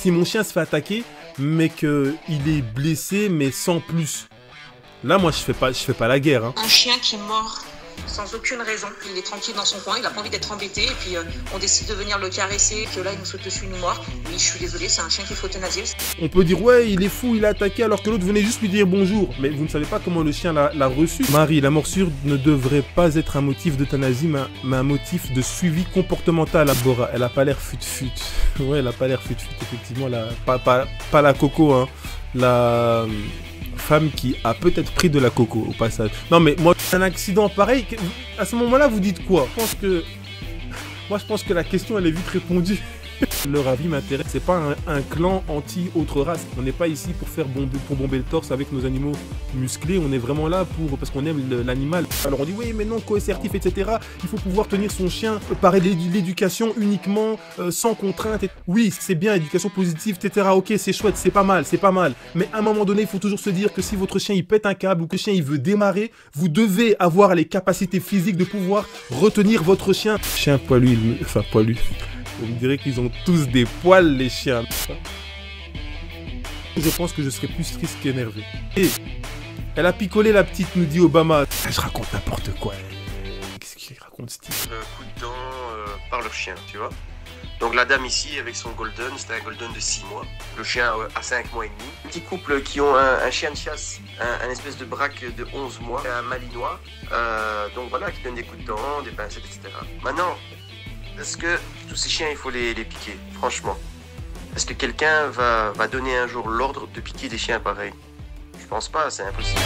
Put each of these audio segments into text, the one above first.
Si mon chien se fait attaquer, mais qu'il est blessé, mais sans plus. Là, moi, je fais pas, je fais pas la guerre. Hein. Un chien qui est mort sans aucune raison. Il est tranquille dans son coin, il n'a pas envie d'être embêté. Et puis euh, on décide de venir le caresser, que là il nous saute dessus, nous Oui, je suis désolé, c'est un chien qui faut euthanasier. On peut dire ouais, il est fou, il a attaqué alors que l'autre venait juste lui dire bonjour. Mais vous ne savez pas comment le chien l'a reçu. Marie, la morsure ne devrait pas être un motif d'euthanasie, mais, un motif de suivi comportemental à Bora. Elle a pas l'air fut-fut. ouais, elle a pas l'air fut-fut, effectivement. La, pas, pas la coco, hein. La femme qui a peut-être pris de la coco au passage. Non mais moi, un accident pareil, à ce moment-là, vous dites quoi Je pense que... Moi, je pense que la question, elle est vite répondue. Leur avis m'intéresse. C'est pas un, clan anti-autre race. On n'est pas ici pour faire bomber, pour bomber le torse avec nos animaux musclés. On est vraiment là pour parce qu'on aime l'animal. Alors on dit oui, mais non, coercitif, etc. Il faut pouvoir tenir son chien par l'éducation uniquement, euh, sans contrainte. Oui, c'est bien, éducation positive, etc. Ok, c'est chouette, c'est pas mal, c'est pas mal. Mais à un moment donné, il faut toujours se dire que si votre chien il pète un câble ou que le chien il veut démarrer, vous devez avoir les capacités physiques de pouvoir retenir votre chien. Chien poilu, enfin poilu me dirait qu'ils ont tous des poils, les chiens. Je pense que je serais plus triste qu'énervé. Et elle a picolé la petite, nous dit Obama. Je raconte n'importe quoi. Qu'est-ce qu'il raconte, Steve coup de dent euh, par le chien, tu vois. Donc la dame ici, avec son golden, c'était un golden de 6 mois. Le chien à euh, 5 mois et demi. petit couple qui ont un, chien de chasse, un, espèce de braque de 11 mois, un malinois. Euh, donc voilà, qui donne des coups de dents, des pincettes, etc. Maintenant, est-ce que tous ces chiens, il faut les, piquer, franchement. Est-ce que quelqu'un va, donner un jour l'ordre de piquer des chiens pareils Je pense pas, c'est impossible.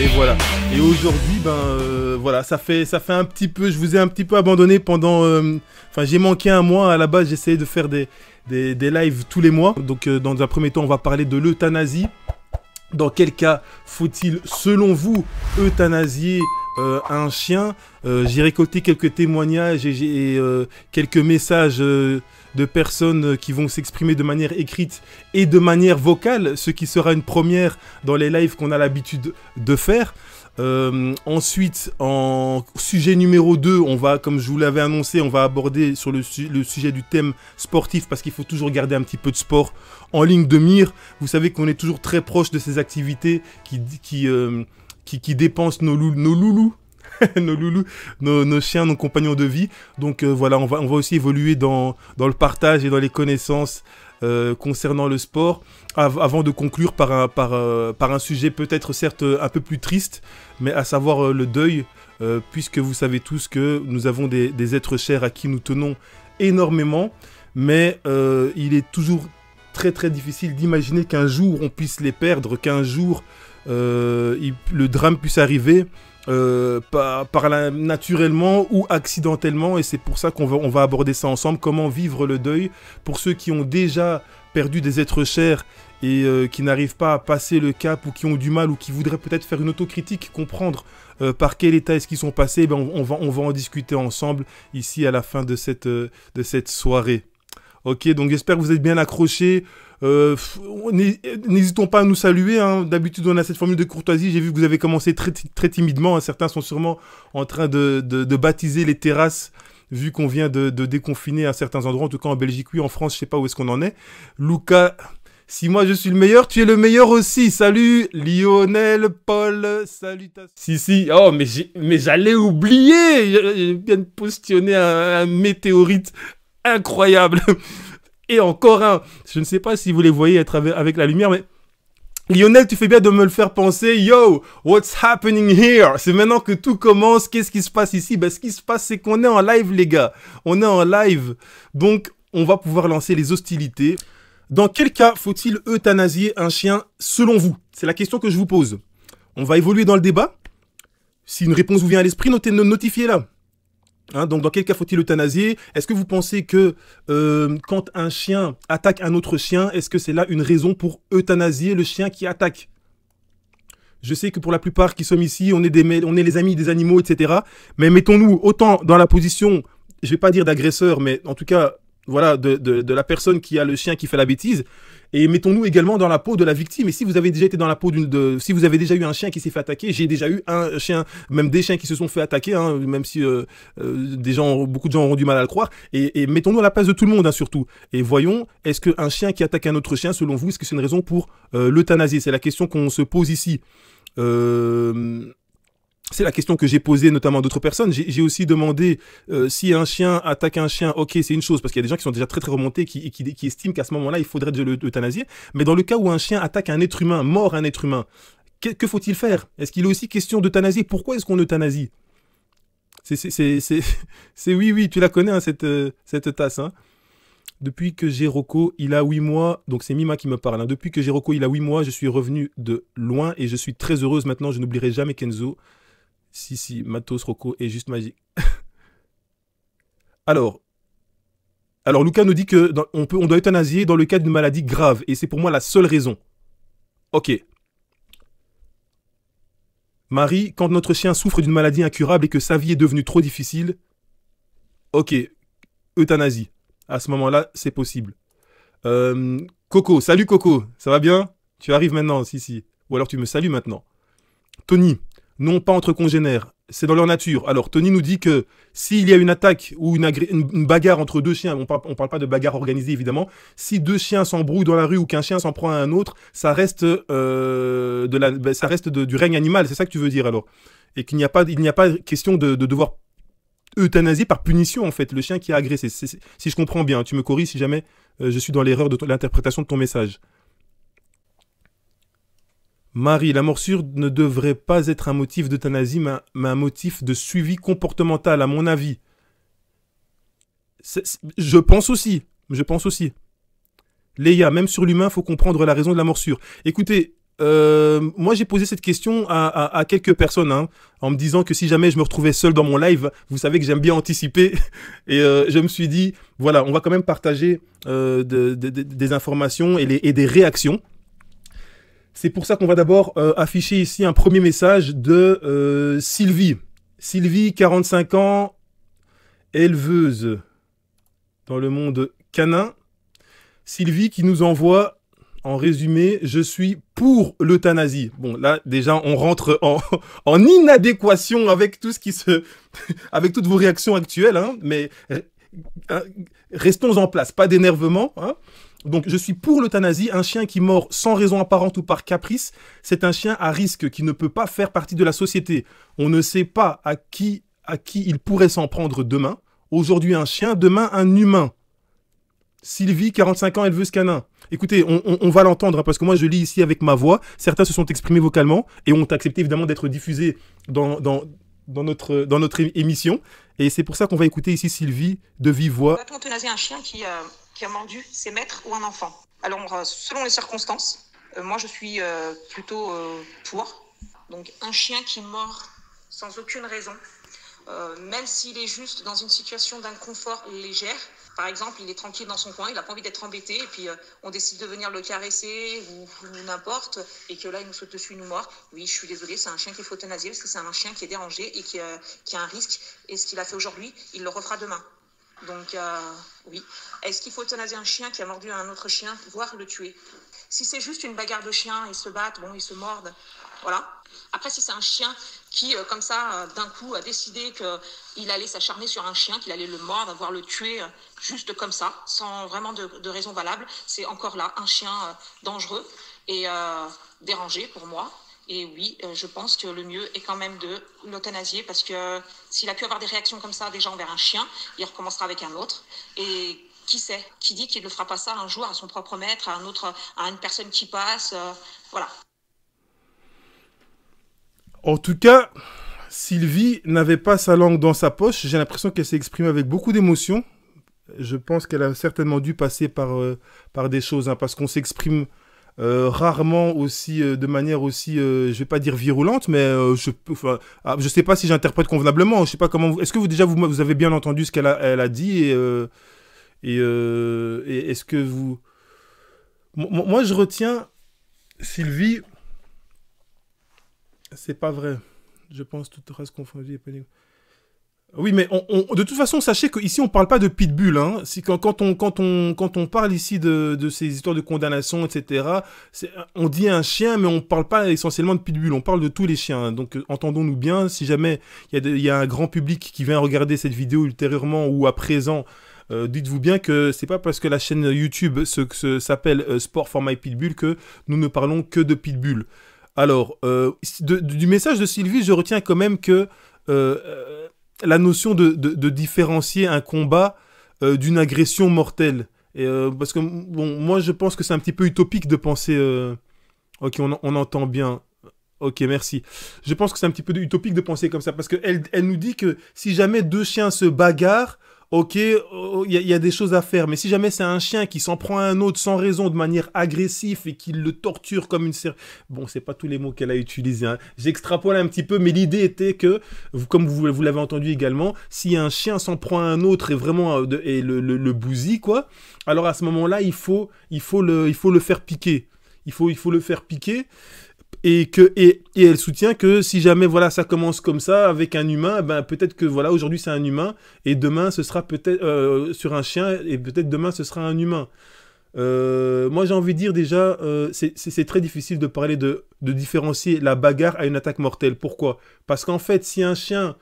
Et voilà. Et aujourd'hui, ben euh, voilà, ça fait ça fait un petit peu. Je vous ai un petit peu abandonné pendant. Euh, j'ai manqué un mois. À la base, j'essayais de faire des, lives tous les mois. Donc, euh, dans un premier temps, on va parler de l'euthanasie. Dans quel cas faut-il, selon vous, euthanasier euh, un chien euh, J'ai récolté quelques témoignages et quelques messages de personnes qui vont s'exprimer de manière écrite et de manière vocale, ce qui sera une première dans les lives qu'on a l'habitude de faire. Euh, ensuite, en sujet numéro 2, on va, comme je vous l'avais annoncé, on va aborder sur le, sujet du thème sportif parce qu'il faut toujours garder un petit peu de sport en ligne de mire. Vous savez qu'on est toujours très proche de ces activités qui, qui, euh, qui, dépensent nos, nos loulous. nos loulous, nos, chiens, nos compagnons de vie. Donc euh, voilà, on va, on va aussi évoluer dans, dans le partage et dans les connaissances euh, concernant le sport, avant de conclure par un, euh, sujet peut-être certes euh, un peu plus triste, mais à savoir le deuil, puisque vous savez tous que nous avons des, êtres chers à qui nous tenons énormément, mais il est toujours très très difficile d'imaginer qu'un jour on puisse les perdre, qu'un jour le drame puisse arriver. Euh, par, naturellement ou accidentellement. Et c'est pour ça qu'on va, aborder ça ensemble. Comment vivre le deuil pour ceux qui ont déjà perdu des êtres chers et euh, qui n'arrivent pas à passer le cap ou qui ont du mal ou qui voudraient peut-être faire une autocritique, comprendre euh, par quel état est-ce qu'ils sont passés, eh ben on, va, on va en discuter ensemble ici à la fin de cette, de cette soirée. Ok, donc j'espère que vous êtes bien accrochés. Euh, n'hésitons pas à nous saluer. Hein. D'habitude, on a cette formule de courtoisie. J'ai vu que vous avez commencé très, très timidement. Hein. Certains sont sûrement en train de, de, baptiser les terrasses vu qu'on vient de, de, déconfiner à certains endroits, en tout cas en Belgique, oui, en France, je sais pas où est-ce qu'on en est. Lucas, si moi je suis le meilleur, tu es le meilleur aussi. Salut Lionel, Paul, salut Si, si, oh, mais, mais j'allais oublier. Je, bien viens de un météorite incroyable et encore un. Je ne sais pas si vous les voyez être avec la lumière, mais Lionel, tu fais bien de me le faire penser. Yo, what's happening here? C'est maintenant que tout commence. Qu'est-ce qui se passe ici? Ben, ce qui se passe, c'est qu'on est en live, les gars. On est en live. Donc, on va pouvoir lancer les hostilités. Dans quel cas faut-il euthanasier un chien selon vous? C'est la question que je vous pose. On va évoluer dans le débat. Si une réponse vous vient à l'esprit, notez, notifiez-la. Hein, donc, dans quel cas faut-il euthanasier Est-ce que vous pensez que euh, quand un chien attaque un autre chien, est-ce que c'est là une raison pour euthanasier le chien qui attaque Je sais que pour la plupart qui sommes ici, on est, des, on est les amis des animaux, etc. Mais mettons-nous autant dans la position, je vais pas dire d'agresseur, mais en tout cas, voilà, de la personne qui a le chien qui fait la bêtise. Et mettons-nous également dans la peau de la victime. Et si vous avez déjà été dans la peau d'une, si vous avez déjà eu un chien qui s'est fait attaquer, j'ai déjà eu un chien, même des chiens qui se sont fait attaquer, hein, même si euh, euh, des gens, beaucoup de gens ont du mal à le croire. Et, mettons-nous à la place de tout le monde, hein, surtout. Et voyons, est-ce qu'un chien qui attaque un autre chien, selon vous, est-ce que c'est une raison pour euh, l'euthanasie C'est la question qu'on se pose ici. Euh, c'est la question que j'ai posée notamment à d'autres personnes. J'ai aussi demandé euh, si un chien attaque un chien, ok, c'est une chose, parce qu'il y a des gens qui sont déjà très très remontés qui, qui, estiment qu'à ce moment-là, il faudrait l'euthanasier. Mais dans le cas où un chien attaque un être humain, mort un être humain, que, faut-il faire Est-ce qu'il est aussi question d'euthanasie Pourquoi est-ce qu'on euthanasie C'est oui, oui, tu la connais, hein, cette, euh, cette tasse. Hein. depuis que j'ai il a huit mois, donc c'est Mima qui me parle. Hein. Depuis que j'ai il a huit mois, je suis revenu de loin et je suis très heureuse maintenant. Je n'oublierai jamais Kenzo. Si, si, Matos Rocco est juste magique. alors, alors Lucas nous dit que on, peut, on doit euthanasier dans le cadre d'une maladie grave, et c'est pour moi la seule raison. Ok. Marie, quand notre chien souffre d'une maladie incurable et que sa vie est devenue trop difficile, ok, euthanasie. À ce moment-là, c'est possible. Euh, Coco, salut Coco, ça va bien Tu arrives maintenant, si, si. Ou alors tu me salues maintenant. Tony, non pas entre congénères. C'est dans leur nature. Alors, Tony nous dit que s'il y a une attaque ou une, bagarre entre deux chiens, on ne parle pas de bagarre organisée évidemment, si deux chiens s'embrouillent dans la rue ou qu'un chien s'en prend à un autre, ça reste, euh, de la, ben, ça reste du règne animal. C'est ça que tu veux dire alors Et qu'il n'y a, pas, il a pas question de, devoir euthanasier par punition, en fait, le chien qui a agressé. si je comprends bien, tu me corriges si jamais euh, je suis dans l'erreur de l'interprétation de ton message. Marie, la morsure ne devrait pas être un motif d'euthanasie, mais, un motif de suivi comportemental, à mon avis. je pense aussi. Je pense aussi. Léa, même sur l'humain, faut comprendre la raison de la morsure. Écoutez, euh, moi j'ai posé cette question à, quelques personnes hein, en me disant que si jamais je me retrouvais seul dans mon live, vous savez que j'aime bien anticiper et euh, je me suis dit voilà on va quand même partager euh, des informations et des réactions c'est pour ça qu'on va d'abord euh, afficher ici un premier message de euh, Sylvie. Sylvie, 45 ans, éleveuse dans le monde canin. Sylvie qui nous envoie en résumé, je suis pour l'euthanasie. Bon, là, déjà, on rentre en, en, inadéquation avec tout ce qui se, avec toutes vos réactions actuelles, hein, mais euh, restons en place, pas d'énervement. Hein. Donc je suis pour l'euthanasie, un chien qui mord sans raison apparente ou par caprice, c'est un chien à risque qui ne peut pas faire partie de la société. On ne sait pas à qui, à qui il pourrait s'en prendre demain. Aujourd'hui un chien, demain un humain. Sylvie, 45 ans, ce canin. Écoutez, on, va l'entendre hein, parce que moi je lis ici avec ma voix. Certains se sont exprimés vocalement et ont accepté évidemment d'être diffusés dans, dans, notre, dans notre émission. Et c'est pour ça qu'on va écouter ici Sylvie de vive voix. un chien qui euh, qui a mendu, ses maîtres ou un enfant. Alors, euh, selon les circonstances, euh, moi je suis euh, plutôt pour. Donc, un chien qui mort sans aucune raison, même s'il est juste dans une situation d'inconfort légère, par exemple, il est tranquille dans son coin, il n'a pas envie d'être embêté, et puis on décide de venir le caresser ou, n'importe, et que là, il nous saute dessus, il nous mord. Oui, je suis désolée, c'est un chien qui est euthanasier parce que c'est un chien qui est dérangé et qui a un risque. Et ce qu'il a fait aujourd'hui, il le refera demain. Donc, euh, oui. Est-ce qu'il faut euthanasier un chien qui a mordu un autre chien, voire le tuer Si c'est juste une bagarre de chiens, ils se battent, bon, ils se mordent. Voilà. Après, si c'est un chien qui, euh, comme ça, euh, d'un coup, a décidé qu'il allait s'acharner sur un chien, qu'il allait le mordre, voire le tuer, juste comme ça, sans vraiment de raison valable, c'est encore là un chien dangereux et dérangé pour moi. Et oui, euh, je pense que le mieux est quand même de l'euthanasier parce que euh, s'il a pu avoir des réactions comme ça gens envers un chien, il recommencera avec un autre. Et qui sait Qui dit qu'il ne fera pas ça un jour à son propre maître, à un autre, à une personne qui passe euh, Voilà. En tout cas, Sylvie n'avait pas sa langue dans sa poche. J'ai l'impression qu'elle s'est exprimée avec beaucoup d'émotion. Je pense qu'elle a certainement dû passer par, par des choses, hein, parce qu'on s'exprime euh, rarement aussi euh, de manière aussi, je euh, je vais pas dire virulente, mais je, enfin, ah, je sais pas si j'interprète convenablement. Je sais pas comment. Est-ce que vous déjà vous, vous, avez bien entendu ce qu'elle a, elle a dit et, et, est-ce que vous, moi je retiens Sylvie. C'est pas vrai. Je pense toute race confondue et oui, mais de toute façon, sachez qu'ici, on ne parle pas de pitbull. Hein. Quand, quand, on, quand, on, quand on parle ici de, ces histoires de condamnation, etc., on dit un chien, mais on ne parle pas essentiellement de pitbull. On parle de tous les chiens. Donc, euh, entendons-nous bien. Si jamais il y, a un grand public qui vient regarder cette vidéo ultérieurement ou à présent, euh, dites-vous bien que ce n'est pas parce que la chaîne YouTube s'appelle euh, Sport for My Pitbull que nous ne parlons que de pitbull. Alors, du message de Sylvie, je retiens quand même que la notion de, de, différencier un combat euh, d'une agression mortelle. Euh, parce que bon, moi, je pense que c'est un petit peu utopique de penser. Euh, ok, on, on, entend bien. Ok, merci. Je pense que c'est un petit peu utopique de penser comme ça parce qu'elle elle nous dit que si jamais deux chiens se bagarrent, ok, il euh, euh, y, a des choses à faire, mais si jamais c'est un chien qui s'en prend à un autre sans raison, de manière agressive, et qui le torture comme une... Bon, c'est pas tous les mots qu'elle a utilisés, hein. j'extrapole un petit peu, mais l'idée était que, comme vous, l'avez entendu également, si un chien s'en prend à un autre et vraiment euh, et le, le, bousille, quoi, alors à ce moment-là, il faut, il, faut le, il faut le faire piquer. Il faut, il faut le faire piquer et que et, elle soutient que si jamais voilà ça commence comme ça avec un humain eh ben, peut-être que voilà aujourd'hui c'est un humain et demain ce sera peut-être euh, sur un chien et peut-être demain ce sera un humain euh, moi j'ai envie de dire déjà euh, c'est très difficile de parler de, de différencier la bagarre à une attaque mortelle pourquoi parce qu'en fait si un chien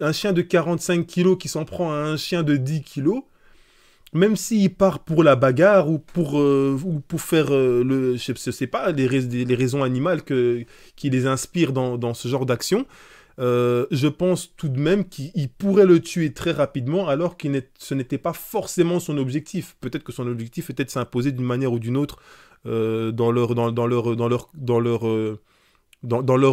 un chien de 45 kg qui s'en prend à un chien de 10 kg même s'il part pour la bagarre ou pour, euh, faire euh, le, sais pas, les, raisons animales que, qui les inspirent dans, ce genre d'action, euh, je pense tout de même qu'il pourrait le tuer très rapidement alors que ce n'était pas forcément son objectif. Peut-être que son objectif était de s'imposer d'une manière ou d'une autre dans, leur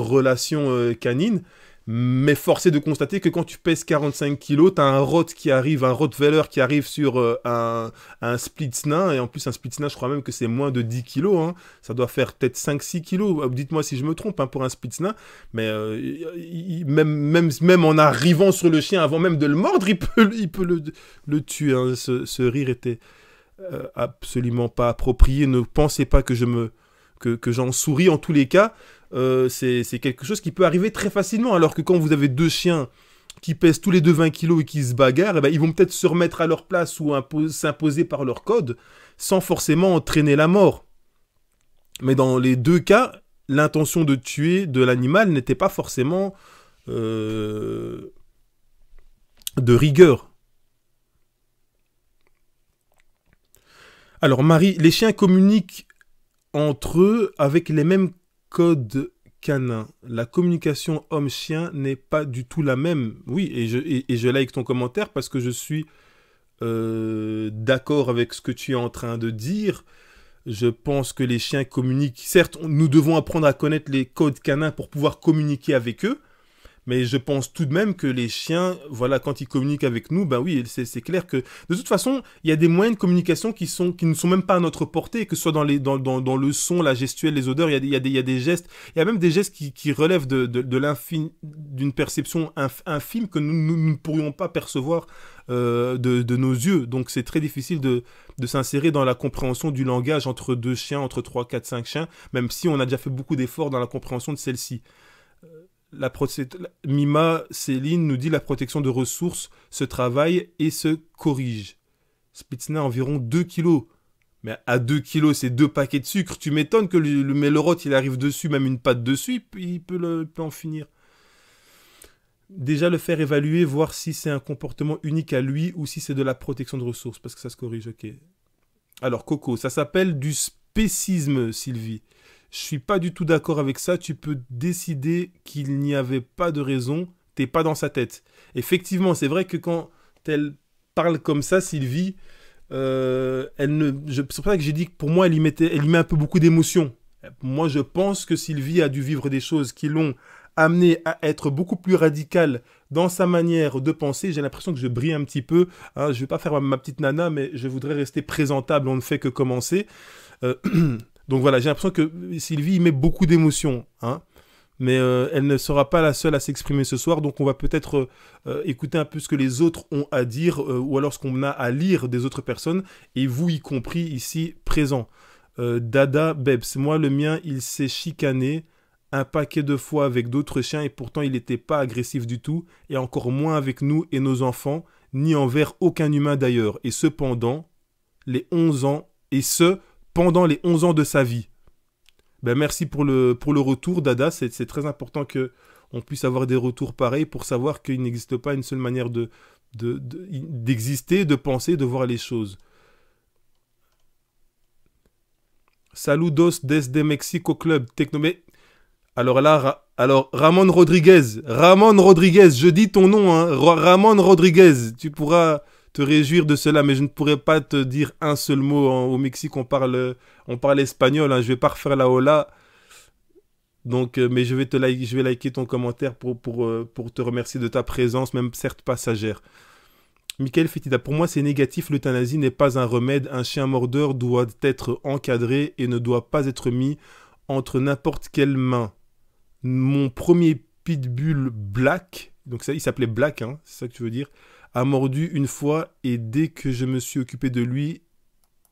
relation canine mais forcé de constater que quand tu pèses 45 kilos, t'as un Roth qui arrive, un Rottweiler qui arrive sur euh, un, split snin, et en plus un snin, je crois même que c'est moins de 10 kg. Hein. ça doit faire peut-être 5-6 kg. Euh, dites-moi si je me trompe hein, pour un snin. mais euh, même, même, en arrivant sur le chien, avant même de le mordre, il peut, il peut le, le tuer, hein. ce, rire était absolument pas approprié, ne pensez pas que je me que, que j'en souris en tous les cas, euh, c'est quelque chose qui peut arriver très facilement. Alors que quand vous avez deux chiens qui pèsent tous les deux 20 kilos et qui se bagarrent, eh ben, ils vont peut-être se remettre à leur place ou s'imposer par leur code sans forcément entraîner la mort. Mais dans les deux cas, l'intention de tuer de l'animal n'était pas forcément euh, de rigueur. Alors Marie, les chiens communiquent entre eux avec les mêmes code canin. La communication homme-chien n'est pas du tout la même. Oui, et je, et, je like ton commentaire parce que je suis euh, d'accord avec ce que tu es en train de dire. Je pense que les chiens communiquent. Certes, nous devons apprendre à connaître les codes canins pour pouvoir communiquer avec eux, mais je pense tout de même que les chiens, voilà, quand ils communiquent avec nous, ben oui, c'est clair que de toute façon, il y a des moyens de communication qui, sont, qui ne sont même pas à notre portée, que ce soit dans, les, dans, le son, la gestuelle, les odeurs, il y a, des gestes, il y a même des gestes qui, relèvent de, de, d'une perception infime que nous, ne pourrions pas percevoir euh, de, nos yeux. Donc c'est très difficile de, s'insérer dans la compréhension du langage entre deux chiens, entre trois, quatre, cinq chiens, même si on a déjà fait beaucoup d'efforts dans la compréhension de celle-ci. Mima Céline nous dit la protection de ressources se travaille et se corrige. Spitzner environ 2 kilos. Mais à 2 kilos, c'est deux paquets de sucre. Tu m'étonnes que le, le il arrive dessus, même une patte dessus, il peut, il peut en finir. Déjà le faire évaluer, voir si c'est un comportement unique à lui ou si c'est de la protection de ressources, parce que ça se corrige, ok. Alors Coco, ça s'appelle du spécisme, Sylvie je suis pas du tout d'accord avec ça. Tu peux décider qu'il n'y avait pas de raison. tu T'es pas dans sa tête. Effectivement, c'est vrai que quand elle parle comme ça, Sylvie, euh, elle ne. C'est pour ça que j'ai dit que pour moi, elle y mettait, elle met un peu beaucoup d'émotion. Moi, je pense que Sylvie a dû vivre des choses qui l'ont amené à être beaucoup plus radical dans sa manière de penser. J'ai l'impression que je brille un petit peu. Hein, je ne vais pas faire ma, petite nana, mais je voudrais rester présentable. On ne fait que commencer. Euh, Donc voilà, j'ai l'impression que Sylvie y met beaucoup d'émotions, hein, mais euh, elle ne sera pas la seule à s'exprimer ce soir, donc on va peut-être euh, euh, écouter un peu ce que les autres ont à dire, ou alors ce qu'on a à lire des autres personnes, et vous y compris ici présents. Dada Bebs, moi le mien, il s'est chicané un paquet de fois avec d'autres chiens et pourtant il n'était pas agressif du tout, et encore moins avec nous et nos enfants, ni envers aucun humain d'ailleurs. Et cependant, les 11 ans, et ce, pendant les 11 ans de sa vie. Ben, merci pour le, pour le retour, Dada. C'est très important que on puisse avoir des retours pareils pour savoir qu'il n'existe pas une seule manière d'exister, de, penser, de voir les choses. Saludos desde Mexico Club, Alors là, alors Ramon Rodriguez, Ramon Rodriguez, je dis ton nom, hein. Ramon Rodriguez, tu pourras, te réjouir de cela, mais je ne pourrais pas te dire un seul mot. au Mexique, on parle, on parle espagnol. Hein, je vais pas refaire la hola. Donc, euh, mais je vais te liker, je vais liker ton commentaire pour, pour, euh, pour te remercier de ta présence, même certes passagère. Michael Fetida, pour moi c'est négatif, l'euthanasie n'est pas un remède, un chien mordeur doit être encadré et ne doit pas être mis entre n'importe quelle main. Mon premier pitbull black, donc ça il s'appelait black, hein, c'est ça que tu veux dire, a mordu une fois et dès que je me suis occupé de lui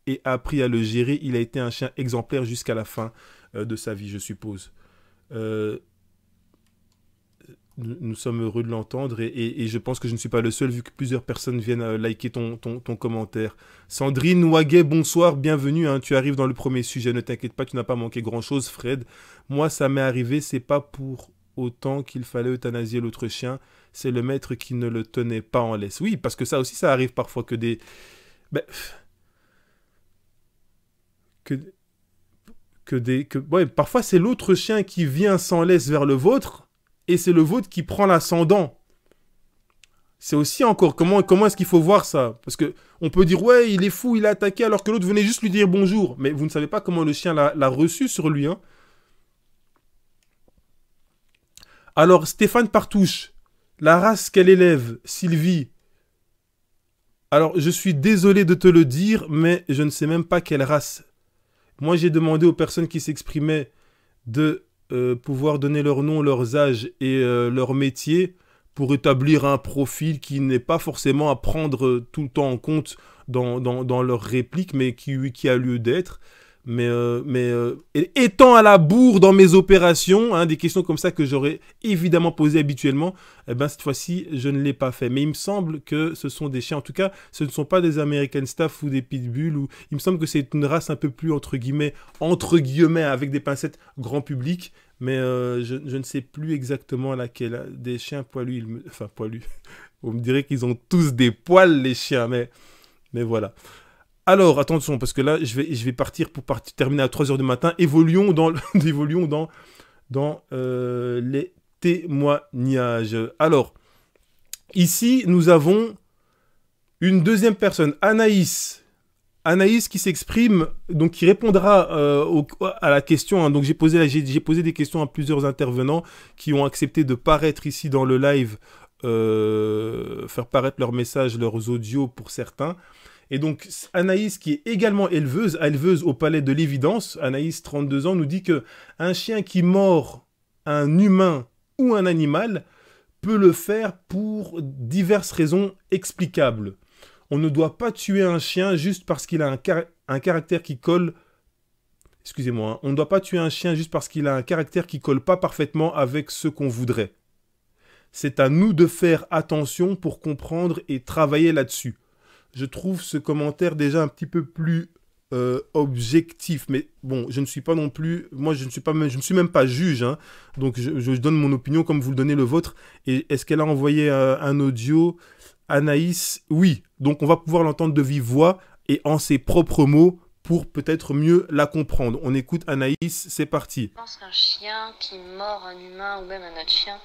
et appris à le gérer, il a été un chien exemplaire jusqu'à la fin euh, de sa vie, je suppose. Euh, nous, sommes heureux de l'entendre et, je pense que je ne suis pas le seul vu que plusieurs personnes viennent euh, liker ton, ton, commentaire. Sandrine Waguet, bonsoir, bienvenue. Hein. tu arrives dans le premier sujet, ne t'inquiète pas, tu n'as pas manqué grand-chose, Fred. Moi, ça m'est arrivé, c'est pas pour autant qu'il fallait euthanasier l'autre chien c'est le maître qui ne le tenait pas en laisse. Oui, parce que ça aussi, ça arrive parfois que des... Ben, que... Que des... Que... parfois, c'est l'autre chien qui vient sans laisse vers le vôtre, et c'est le vôtre qui prend l'ascendant. C'est aussi encore comment comment est-ce qu'il faut voir ça Parce que on peut dire ouais il est fou, il a attaqué alors que l'autre venait juste lui dire bonjour. Mais vous ne savez pas comment le chien l'a reçu sur lui. Hein. Alors Stéphane Partouche, la race qu'elle élève, Sylvie. Alors, je suis désolé de te le dire, mais je ne sais même pas quelle race. Moi, j'ai demandé aux personnes qui s'exprimaient de euh, pouvoir donner leur nom, leurs âges et euh, leur métier pour établir un profil qui n'est pas forcément à prendre tout le temps en compte dans, dans leur réplique, mais qui a lieu d'être mais, euh, mais euh, étant à la bourre dans mes opérations, hein, des questions comme ça que j'aurais évidemment posées habituellement, eh ben, cette fois-ci, je ne l'ai pas fait. Mais il me semble que ce sont des chiens, en tout cas, ce ne sont pas des American Staff ou des Pitbulls, ou il me semble que c'est une race un peu plus, entre guillemets, entre guillemets, avec des pincettes grand public, mais euh, je, ne sais plus exactement laquelle. Des chiens poilus, enfin poilus, on me dirait qu'ils ont tous des poils, les chiens, mais, mais voilà. Alors, attention, parce que là, je vais, je vais partir pour partir, terminer à 3h du matin. Évoluons dans, évoluons dans, dans euh, les témoignages. Alors, ici, nous avons une deuxième personne, Anaïs. Anaïs qui s'exprime, donc qui répondra euh, à la question. Hein. Donc j'ai posé, posé des questions à plusieurs intervenants qui ont accepté de paraître ici dans le live, euh, faire paraître leurs messages, leurs audios pour certains. Et donc Anaïs, qui est également éleveuse, éleveuse au palais de l'évidence, Anaïs, 32 ans, nous dit que un chien qui mord un humain ou un animal peut le faire pour diverses raisons explicables. On ne doit pas tuer un chien juste parce qu'il a un, caractère qui colle. Excusez-moi, hein, on ne doit pas tuer un chien juste parce qu'il a un caractère qui colle pas parfaitement avec ce qu'on voudrait. C'est à nous de faire attention pour comprendre et travailler là-dessus je trouve ce commentaire déjà un petit peu plus euh, objectif. Mais bon, je ne suis pas non plus, moi je ne suis pas, je ne suis même pas juge. Hein. Donc je, donne mon opinion comme vous le donnez le vôtre. Et est-ce qu'elle a envoyé euh, un audio, Anaïs Oui. Donc on va pouvoir l'entendre de vive voix et en ses propres mots pour peut-être mieux la comprendre. On écoute Anaïs, c'est parti. Je pense qu'un chien qui mord un humain ou même un autre chien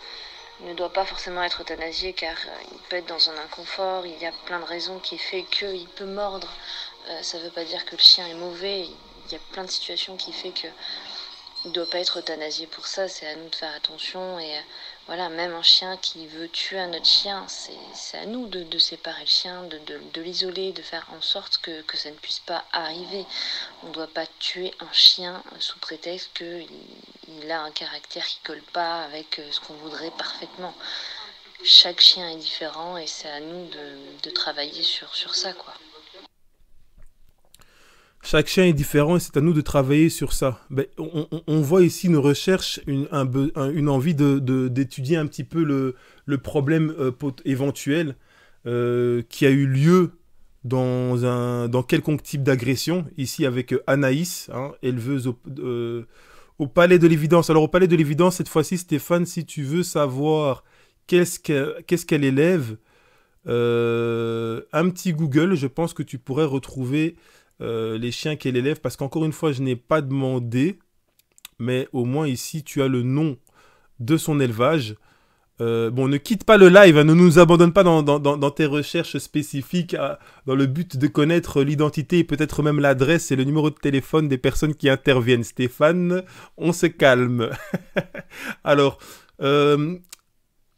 ne doit pas forcément être euthanasié car euh, il peut être dans un inconfort, il y a plein de raisons qui fait qu'il peut mordre. Euh, ça ne veut pas dire que le chien est mauvais, il y a plein de situations qui fait qu'il ne doit pas être euthanasié pour ça, c'est à nous de faire attention et euh, voilà, même un chien qui veut tuer un autre chien, c'est à nous de, séparer le chien, de, l'isoler, de faire en sorte que, ça ne puisse pas arriver. On ne doit pas tuer un chien sous prétexte qu'il il a un caractère qui colle pas avec euh, ce qu'on voudrait parfaitement. Chaque chien est différent et c'est à nous de, travailler sur, sur ça, quoi. Chaque chien est différent et c'est à nous de travailler sur ça. Ben, on, voit ici une recherche, une, un, une envie d'étudier de, un petit peu le, le problème euh, éventuel euh, qui a eu lieu dans, un, dans quelconque type d'agression, ici avec euh, Anaïs, hein, éleveuse au, Palais de l'Évidence. Alors au Palais de l'Évidence, cette fois-ci, Stéphane, si tu veux savoir qu'est-ce qu'elle ce qu'elle élève, un petit Google, je pense que tu pourrais retrouver euh, les chiens qu'elle élève, parce qu'encore une fois, je n'ai pas demandé, mais au moins ici, tu as le nom de son élevage. Euh, bon, ne quitte pas le live, hein, ne nous abandonne pas dans, tes recherches spécifiques hein, dans le but de connaître l'identité et peut-être même l'adresse et le numéro de téléphone des personnes qui interviennent. Stéphane, on se calme. Alors, euh,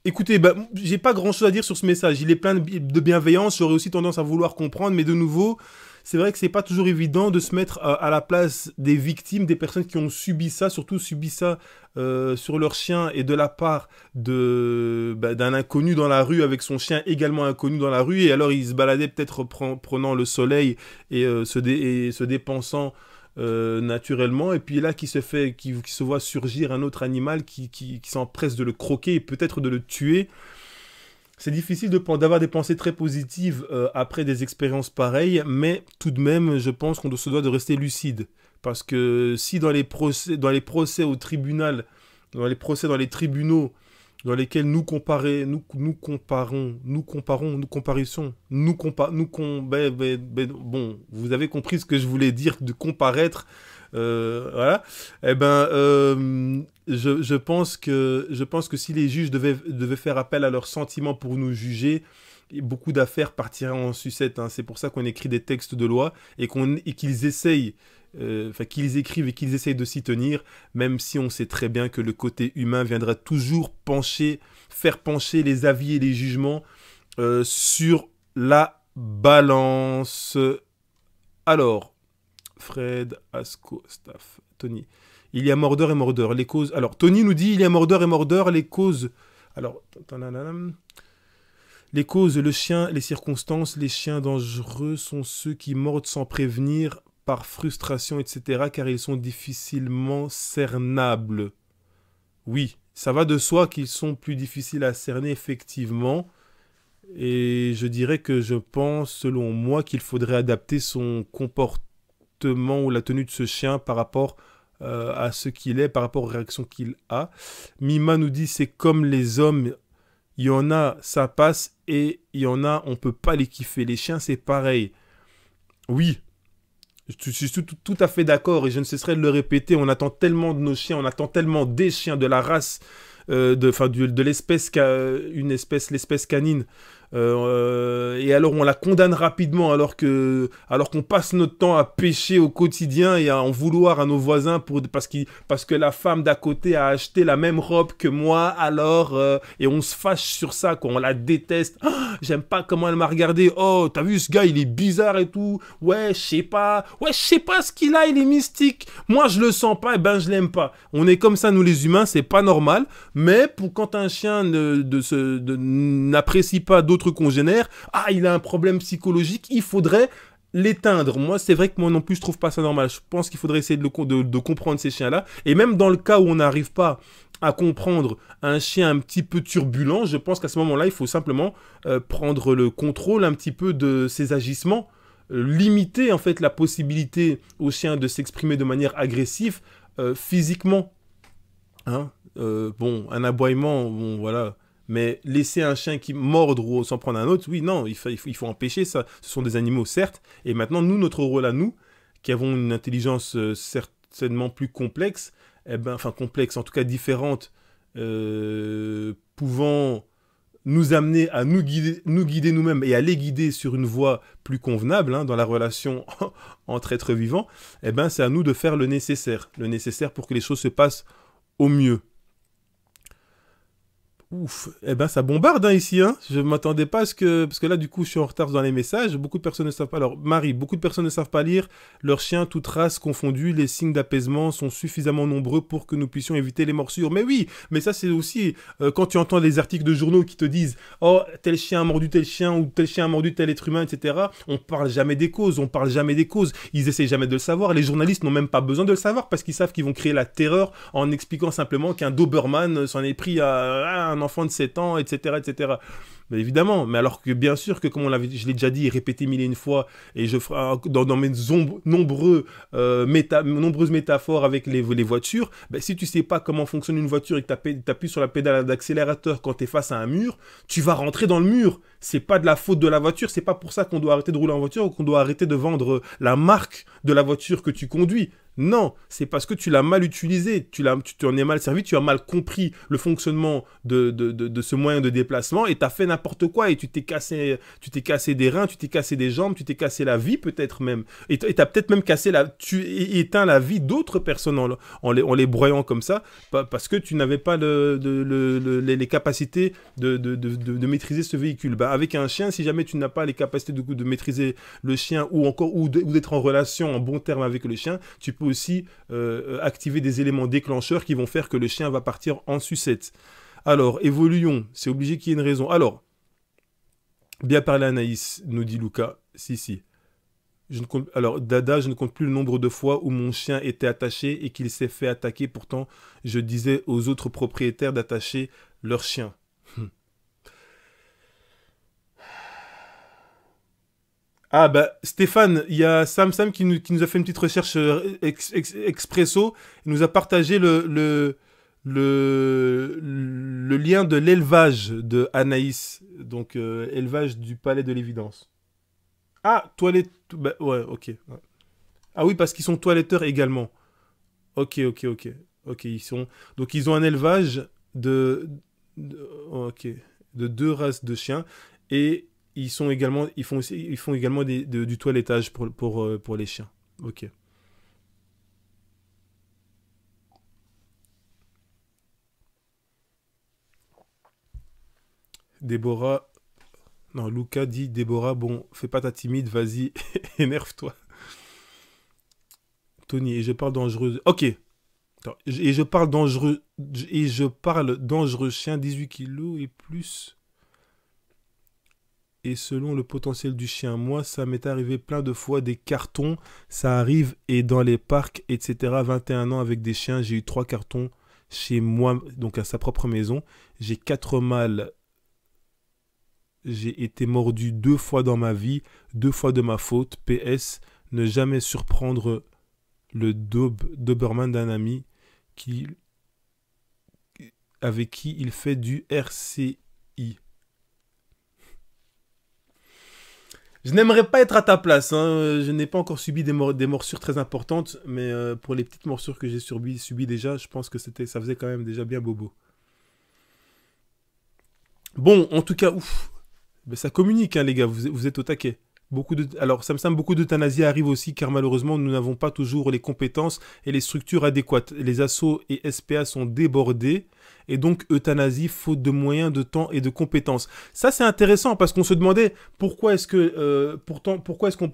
écoutez, ben, j'ai pas grand-chose à dire sur ce message. Il est plein de bienveillance, j'aurais aussi tendance à vouloir comprendre, mais de nouveau, c'est vrai que c'est pas toujours évident de se mettre euh, à, la place des victimes, des personnes qui ont subi ça, surtout subi ça euh, sur leur chien et de la part de bah, d'un inconnu dans la rue avec son chien également inconnu dans la rue. Et alors il se baladait peut-être prenant le soleil et, euh, se, dépensant. naturellement et puis là qui se fait qui, se voit surgir un autre animal qui, qui s'empresse de le croquer et peut-être de le tuer c'est difficile d'avoir des pensées très positives euh, après des expériences pareilles, mais tout de même, je pense qu'on se doit de rester lucide. Parce que si dans les procès, dans les procès au tribunal, dans les procès dans les tribunaux, dans lesquels nous comparons, nous, nous comparons, nous comparons, nous comparissons, nous compa, nous ben, ben, ben, bon, vous avez compris ce que je voulais dire de comparaître euh, voilà. Eh ben, euh, je, pense que, je pense que si les juges devaient, faire appel à leurs sentiments pour nous juger, beaucoup d'affaires partiraient en sucette. Hein. C'est pour ça qu'on écrit des textes de loi et qu'ils essayent, euh, enfin qu'ils écrivent et qu'ils essayent de s'y tenir, même si on sait très bien que le côté humain viendra toujours pencher, faire pencher les avis et les jugements sur la balance. Alors, Fred, Asco, Staff, Tony. Il y a mordeur et mordeur. Les causes. Alors, Tony nous dit il y a mordeur et mordeur. Les causes. Alors, les causes, le chien, les circonstances, les chiens dangereux sont ceux qui mordent sans prévenir, par frustration, etc., car ils sont difficilement cernables. Oui, ça va de soi qu'ils sont plus difficiles à cerner, effectivement. Et je dirais que je pense, selon moi, qu'il faudrait adapter son comportement ou la tenue de ce chien par rapport euh, à ce qu'il est, par rapport aux réactions qu'il a. Mima nous dit c'est comme les hommes, il y en a, ça passe, et il y en a, on peut pas les kiffer. Les chiens, c'est pareil. Oui, je suis tout, à fait d'accord et je ne cesserai de le répéter. On attend tellement de nos chiens, on attend tellement des chiens, de la race, euh, de, de l'espèce, une espèce, l'espèce canine, euh, et alors on la condamne rapidement alors que alors qu'on passe notre temps à pécher au quotidien et à en vouloir à nos voisins pour parce parce que la femme d'à côté a acheté la même robe que moi alors euh, et on se fâche sur ça quoi on la déteste ah, j'aime pas comment elle m'a regardé oh t'as vu ce gars il est bizarre et tout ouais je sais pas ouais je sais pas ce qu'il a il est mystique moi je le sens pas et eh ben je l'aime pas on est comme ça nous les humains c'est pas normal mais pour quand un chien ne, de, n'apprécie pas d'autres qu'on génère. Ah, il a un problème psychologique, il faudrait l'éteindre. Moi, c'est vrai que moi non plus, je trouve pas ça normal. Je pense qu'il faudrait essayer de, comprendre ces chiens-là. Et même dans le cas où on n'arrive pas à comprendre un chien un petit peu turbulent, je pense qu'à ce moment-là, il faut simplement euh, prendre le contrôle un petit peu de ses agissements, limiter en fait la possibilité au chien de s'exprimer de manière agressive euh, physiquement. Hein euh, bon, un aboiement, bon, voilà, mais laisser un chien qui mordre ou s'en prendre un autre, oui, non, il faut, il faut, empêcher ça. Ce sont des animaux, certes. Et maintenant, nous, notre rôle à nous, qui avons une intelligence euh, certainement plus complexe, et eh ben, enfin complexe, en tout cas différente, euh, pouvant nous amener à nous guider nous guider nous-mêmes et à les guider sur une voie plus convenable hein, dans la relation entre êtres vivants, Et eh ben c'est à nous de faire le nécessaire, le nécessaire pour que les choses se passent au mieux. Ouf, eh ben ça bombarde hein, ici. Hein. Je m'attendais pas à ce que... Parce que là, du coup, je suis en retard dans les messages. Beaucoup de personnes ne savent pas... Alors, Marie, beaucoup de personnes ne savent pas lire. Leurs chiens, toutes races confondues, les signes d'apaisement sont suffisamment nombreux pour que nous puissions éviter les morsures. Mais oui, mais ça, c'est aussi... Euh, quand tu entends les articles de journaux qui te disent « Oh, tel chien a mordu tel chien » ou « Tel chien a mordu tel être humain », etc. On parle jamais des causes, on parle jamais des causes. Ils essaient jamais de le savoir. Les journalistes n'ont même pas besoin de le savoir parce qu'ils savent qu'ils vont créer la terreur en expliquant simplement qu'un Doberman s'en est pris à enfant de 7 ans, etc. Mais évidemment, mais alors que bien sûr que, comme on je l'ai déjà dit et répété mille et une fois, et je ferai dans mes nombreux, euh, nombreuses métaphores avec les, voitures, ben, si tu sais pas comment fonctionne une voiture et que tu appuies sur la pédale d'accélérateur quand tu es face à un mur, tu vas rentrer dans le mur. C'est pas de la faute de la voiture, c'est pas pour ça qu'on doit arrêter de rouler en voiture ou qu'on doit arrêter de vendre la marque de la voiture que tu conduis. Non, c'est parce que tu l'as mal utilisé, tu, l'as, t'en es mal servi, tu as mal compris le fonctionnement de, de ce moyen de déplacement et tu as fait n'importe n'importe quoi et tu t'es cassé, tu t'es cassé des reins, tu t'es cassé des jambes, tu t'es cassé la vie peut-être même. Et t'as peut-être même cassé la, tu éteins la vie d'autres personnes en, en, les, en, les, broyant comme ça parce que tu n'avais pas le, les, capacités de, de, de, de maîtriser ce véhicule. Bah, avec un chien, si jamais tu n'as pas les capacités de, de maîtriser le chien ou encore ou d'être en relation en bon terme avec le chien, tu peux aussi euh, euh, activer des éléments déclencheurs qui vont faire que le chien va partir en sucette. Alors, évoluons, c'est obligé qu'il y ait une raison. Alors, Bien parlé Anaïs, nous dit Lucas. Si, si. Je ne compte... Alors, Dada, je ne compte plus le nombre de fois où mon chien était attaché et qu'il s'est fait attaquer. Pourtant, je disais aux autres propriétaires d'attacher leur chien. Hmm. Ah bah Stéphane, il y a Sam Sam qui nous, a fait une petite recherche euh, expresso. Il nous a partagé le le, le lien de l'élevage de Anaïs, donc euh, élevage du palais de l'évidence. Ah, toilette. Bah, ouais, ok. Ah oui, parce qu'ils sont toiletteurs également. Ok, ok, ok. Ok, ils sont. Donc ils ont un élevage de. De oh, deux races de chiens. Et ils sont également. Ils font, ils font également du toilettage pour... Pour... Euh, pour les chiens. Ok. Déborah. Non, Luca dit Déborah, bon, fais pas ta timide, vas-y, énerve-toi. Tony, et je parle dangereux. Ok. et je parle dangereux. Et je parle dangereux chien, 18 kilos et plus. Et selon le potentiel du chien, moi, ça m'est arrivé plein de fois des cartons. Ça arrive et dans les parcs, etc. 21 ans avec des chiens, j'ai eu trois cartons chez moi, donc à sa propre maison. J'ai quatre mâles j'ai été mordu deux fois dans ma vie, deux fois de ma faute. PS, ne jamais surprendre le Doberman d'un ami avec qui il fait du RCI. Je n'aimerais pas être à ta place. Hein. Je n'ai pas encore subi des, morsures très importantes, mais euh, pour les petites morsures que j'ai subies subi déjà, je pense que c'était, ça faisait quand même déjà bien bobo. Bon, en tout cas, ouf, ça communique, hein, les gars, vous, vous, êtes au taquet. Beaucoup de, alors, Samsam beaucoup d'euthanasie arrive aussi car malheureusement, nous n'avons pas toujours les compétences et les structures adéquates. Les assauts et SPA sont débordés et donc euthanasie faute de moyens, de temps et de compétences. Ça c'est intéressant parce qu'on se demandait pourquoi est-ce que euh, pourtant pourquoi est-ce qu'on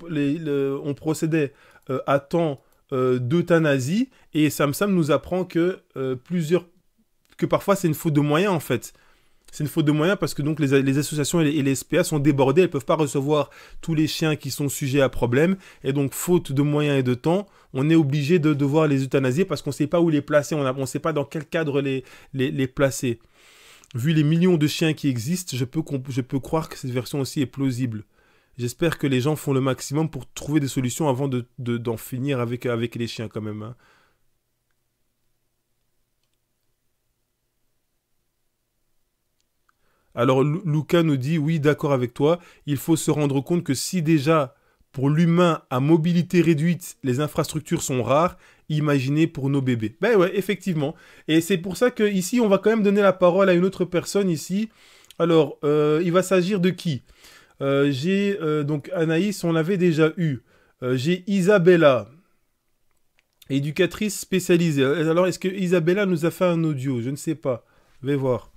on procédait euh, à temps euh, d'euthanasie et Samsam nous apprend que plusieurs que parfois c'est une faute de moyens en fait c'est une faute de moyens parce que donc les, associations et les, SPA sont débordées, elles ne peuvent pas recevoir tous les chiens qui sont sujets à problème, et donc faute de moyens et de temps, on est obligé de devoir les euthanasier parce qu'on ne sait pas où les placer, on ne sait pas dans quel cadre les, placer. Vu les millions de chiens qui existent, je peux, je peux croire que cette version aussi est plausible. J'espère que les gens font le maximum pour trouver des solutions avant d'en finir avec, avec les chiens quand même. Hein. Alors Lucas nous dit, oui, d'accord avec toi, il faut se rendre compte que si déjà pour l'humain à mobilité réduite, les infrastructures sont rares, imaginez pour nos bébés. Ben ouais, effectivement. Et c'est pour ça que ici, on va quand même donner la parole à une autre personne ici. Alors, euh, il va s'agir de qui euh, J'ai euh, donc Anaïs, on l'avait déjà eu. J'ai Isabella, éducatrice spécialisée. Alors, est-ce que Isabella nous a fait un audio Je ne sais pas. vais voir.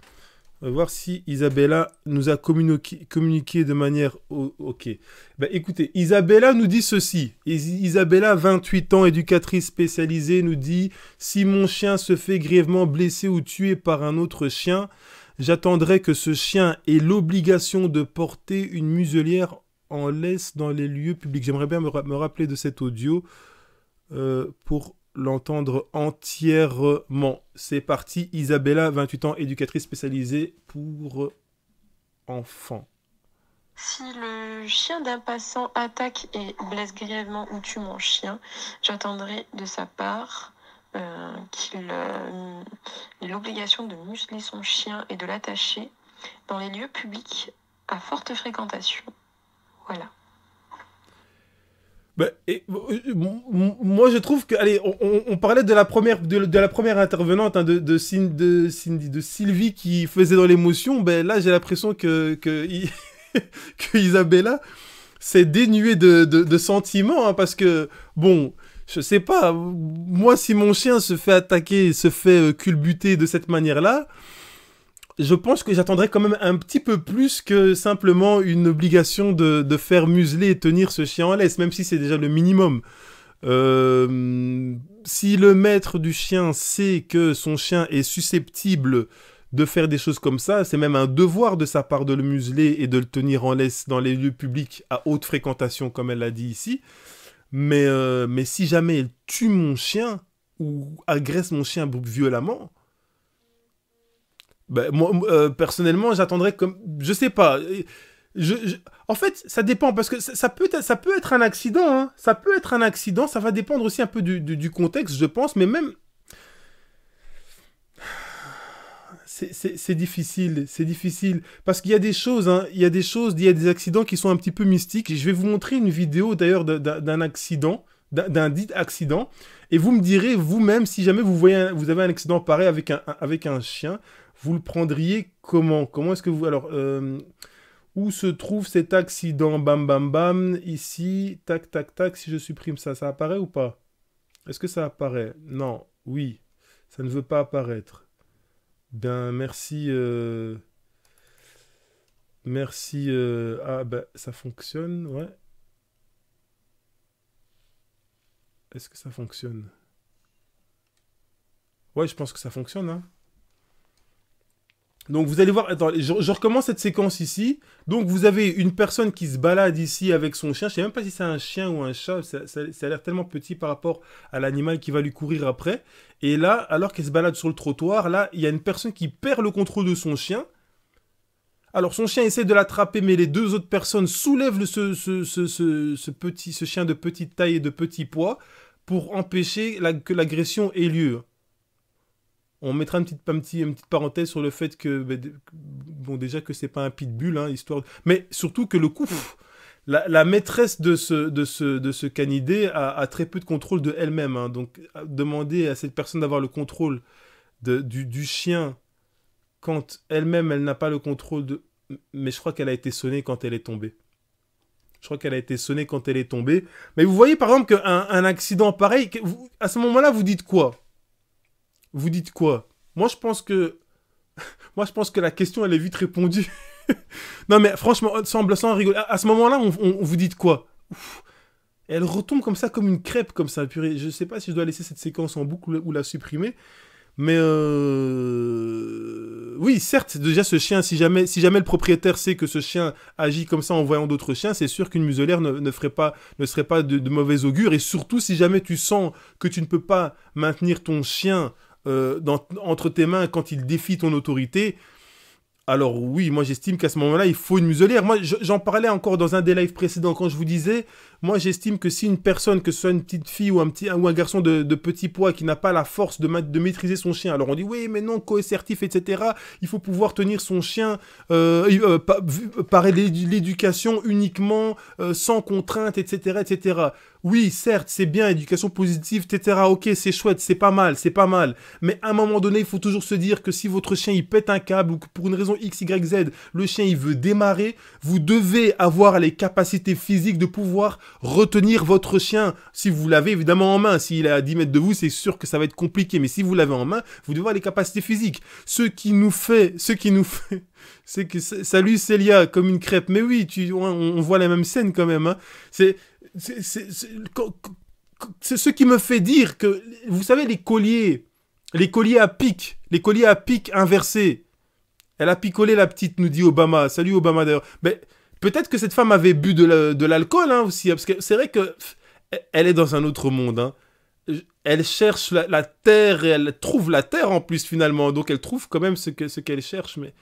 On va voir si Isabella nous a communiqué, de manière... ok. Bah, écoutez, Isabella nous dit ceci. Isabella, 28 ans, éducatrice spécialisée, nous dit « Si mon chien se fait grièvement blessé ou tué par un autre chien, j'attendrai que ce chien ait l'obligation de porter une muselière en laisse dans les lieux publics. J'aimerais bien me, rappeler de cet audio euh, pour l'entendre entièrement. C'est parti, Isabella, 28 ans, éducatrice spécialisée pour enfants. Si le chien d'un passant attaque et blesse grièvement ou tue mon chien, j'attendrai de sa part euh, qu'il euh, l'obligation de museler son chien et de l'attacher dans les lieux publics à forte fréquentation. Voilà. Bah, et, euh, euh, moi, je trouve que, allez, on, on, parlait de la première, de, la première intervenante, hein, de, de, Cindy, de Sylvie qui faisait dans l'émotion. Ben là, j'ai l'impression que, que, que Isabella s'est dénuée de, de sentiments, hein, parce que, bon, je sais pas, moi, si mon chien se fait attaquer, se fait euh, culbuter de cette manière-là, je pense que j'attendrai quand même un petit peu plus que simplement une obligation de, faire museler et tenir ce chien en laisse, même si c'est déjà le minimum. Euh, si le maître du chien sait que son chien est susceptible de faire des choses comme ça, c'est même un devoir de sa part de le museler et de le tenir en laisse dans les lieux publics à haute fréquentation, comme elle l'a dit ici. Mais, euh, mais si jamais elle tue mon chien ou agresse mon chien violemment, ben, moi, euh, personnellement, j'attendrais comme. Je sais pas. Euh, je, En fait, ça dépend parce que ça, peut, être, ça peut être un accident. Hein. Ça peut être un accident. Ça va dépendre aussi un peu du, contexte, je pense. Mais même. C'est difficile, c'est difficile. Parce qu'il y a des choses, hein, il y a des choses, il y a des accidents qui sont un petit peu mystiques. Je vais vous montrer une vidéo d'ailleurs d'un accident, d'un dit accident. Et vous me direz vous-même si jamais vous, voyez vous avez un accident pareil avec un, avec un chien vous le prendriez comment Comment est-ce que vous... Alors, euh, où se trouve cet accident Bam, bam, bam. Ici, tac, tac, tac. Si je supprime ça, ça apparaît ou pas Est-ce que ça apparaît Non, oui. Ça ne veut pas apparaître. Ben, merci. Euh, merci. Euh, ah, ben, ça fonctionne, ouais. Est-ce que ça fonctionne Ouais, je pense que ça fonctionne, hein. Donc vous allez voir, attends, je, recommence cette séquence ici. Donc vous avez une personne qui se balade ici avec son chien. Je sais même pas si c'est un chien ou un chat. Ça, a l'air tellement petit par rapport à l'animal qui va lui courir après. Et là, alors qu'elle se balade sur le trottoir, là, il y a une personne qui perd le contrôle de son chien. Alors son chien essaie de l'attraper, mais les deux autres personnes soulèvent ce, petit, ce chien de petite taille et de petit poids pour empêcher que l'agression ait lieu. On mettra une petite, parenthèse sur le fait que, bah, bon, déjà que c'est pas un pitbull, hein, histoire. Mais surtout que le coup, la, maîtresse de ce, canidé a, très peu de contrôle de elle-même. Hein. donc, euh, demander à cette personne d'avoir le contrôle du, chien quand elle-même, elle, n'a pas le contrôle de. Mais je crois qu'elle a été sonnée quand elle est tombée. Je crois qu'elle a été sonnée quand elle est tombée. Mais vous voyez par exemple qu'un accident pareil, à ce moment-là, vous dites quoi vous dites quoi Moi, je pense que. Moi, je pense que la question, elle est vite répondue. non, mais franchement, semble sans rigoler. À, ce moment-là, on, vous dit quoi elle retombe comme ça, comme une crêpe, comme ça. Purée, je sais pas si je dois laisser cette séquence en boucle ou la supprimer. Mais euh, oui, certes, déjà ce chien, si jamais, si jamais le propriétaire sait que ce chien agit comme ça en voyant d'autres chiens, c'est sûr qu'une muselière ne, ferait pas, ne serait pas de mauvais augure. Et surtout, si jamais tu sens que tu ne peux pas maintenir ton chien euh, entre tes mains quand il défie ton autorité, alors oui, moi j'estime qu'à ce moment-là, il faut une muselière. Moi, j'en parlais encore dans un des lives précédents quand je vous disais, moi, j'estime que si une personne, que ce soit une petite fille ou un, petit, ou un garçon de, petit poids qui n'a pas la force de, de, maîtriser son chien, alors on dit oui, mais non, coercitif, etc. Il faut pouvoir tenir son chien euh, euh, par, l'éducation uniquement, euh, sans contrainte, etc., etc. Oui, certes, c'est bien, éducation positive, etc. Ok, c'est chouette, c'est pas mal, c'est pas mal. Mais à un moment donné, il faut toujours se dire que si votre chien il pète un câble ou que pour une raison X, Y, Z, le chien il veut démarrer, vous devez avoir les capacités physiques de pouvoir retenir votre chien. Si vous l'avez évidemment en main, s'il est à 10 mètres de vous, c'est sûr que ça va être compliqué. Mais si vous l'avez en main, vous devez avoir les capacités physiques. Ce qui nous fait, ce qui nous fait, c'est que salut Célia, comme une crêpe. Mais oui, tu, on, on voit la même scène quand même. Hein. C'est, c'est, ce qui me fait dire que, vous savez, les colliers, les colliers à pic, les colliers à pic inversés. Elle a picolé la petite, nous dit Obama. Salut Obama d'ailleurs. Mais Peut-être que cette femme avait bu de l'alcool hein, aussi, hein, parce que c'est vrai que elle est dans un autre monde. Hein. Elle cherche la, terre et elle trouve la terre en plus finalement, donc elle trouve quand même ce qu'elle cherche, mais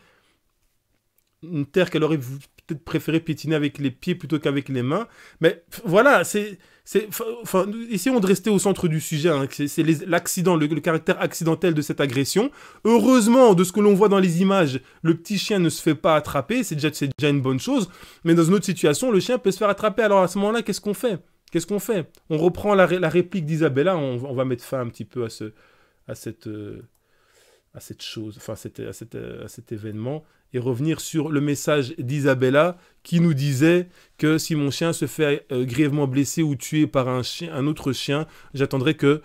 une terre qu'elle aurait peut-être préféré piétiner avec les pieds plutôt qu'avec les mains. Mais voilà, c'est essayons de rester au centre du sujet. Hein, c'est l'accident, le, caractère accidentel de cette agression. Heureusement, de ce que l'on voit dans les images, le petit chien ne se fait pas attraper. C'est déjà, une bonne chose. Mais dans une autre situation, le chien peut se faire attraper. Alors à ce moment-là, qu'est-ce qu'on fait Qu'est-ce qu'on fait On reprend la, réplique d'Isabella. On, va mettre fin un petit peu à, ce, à cette. Euh, chose, enfin à cet événement et revenir sur le message d'Isabella qui nous disait que si mon chien se fait euh, grièvement blessé ou tué par un, chien, un autre chien, j'attendrai que,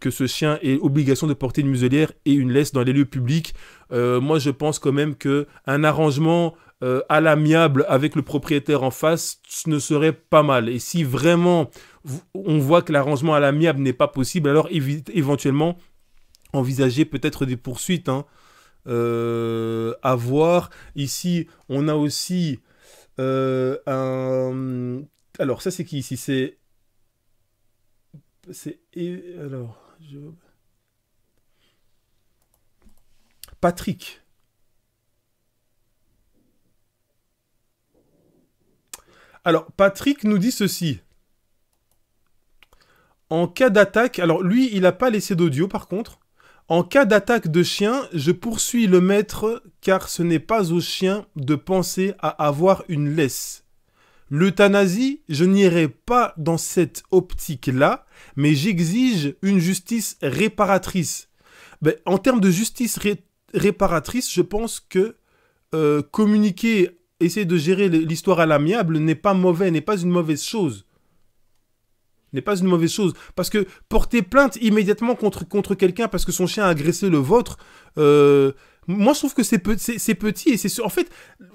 que ce chien ait obligation de porter une muselière et une laisse dans les lieux publics. Euh, moi, je pense quand même que un arrangement euh, à l'amiable avec le propriétaire en face ne serait pas mal. Et si vraiment on voit que l'arrangement à l'amiable n'est pas possible, alors éventuellement envisager peut-être des poursuites. Hein. Avoir euh, à voir. Ici, on a aussi euh, un... Alors, ça, c'est qui ici C'est... C'est... Alors, je... Patrick. Alors, Patrick nous dit ceci. En cas d'attaque, alors lui, il n'a pas laissé d'audio par contre. En cas d'attaque de chien, je poursuis le maître car ce n'est pas au chien de penser à avoir une laisse. L'euthanasie, je n'irai pas dans cette optique-là, mais j'exige une justice réparatrice. Ben, en termes de justice réparatrice, je pense que euh, communiquer, essayer de gérer l'histoire à l'amiable n'est pas mauvais, n'est pas une mauvaise chose n'est pas une mauvaise chose. Parce que porter plainte immédiatement contre, contre quelqu'un parce que son chien a agressé le vôtre, euh, moi je trouve que c'est, petit. Et c'est, en fait,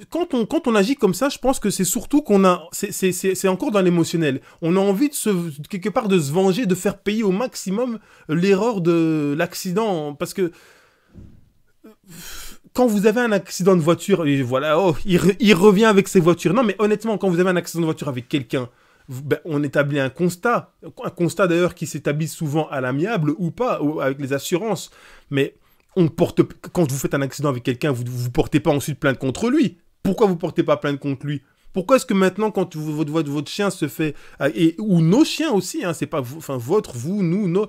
quand on, quand on agit comme ça, je pense que c'est surtout qu'on a... C'est, encore dans l'émotionnel. On a envie de se, quelque part de se venger, de faire payer au maximum l'erreur de l'accident. Parce que... Quand vous avez un accident de voiture, et voilà, oh, il revient avec ses voitures. Non, mais honnêtement, quand vous avez un accident de voiture avec quelqu'un, ben, on établit un constat, un constat d'ailleurs qui s'établit souvent à l'amiable ou pas, avec les assurances. Mais on porte, quand vous faites un accident avec quelqu'un, vous ne portez pas ensuite plainte contre lui. Pourquoi vous ne portez pas plainte contre lui pourquoi est-ce que maintenant, quand votre, votre, chien se fait, ah, ou nos chiens aussi, hein, c'est pas vous, enfin votre, vous, nous, nos,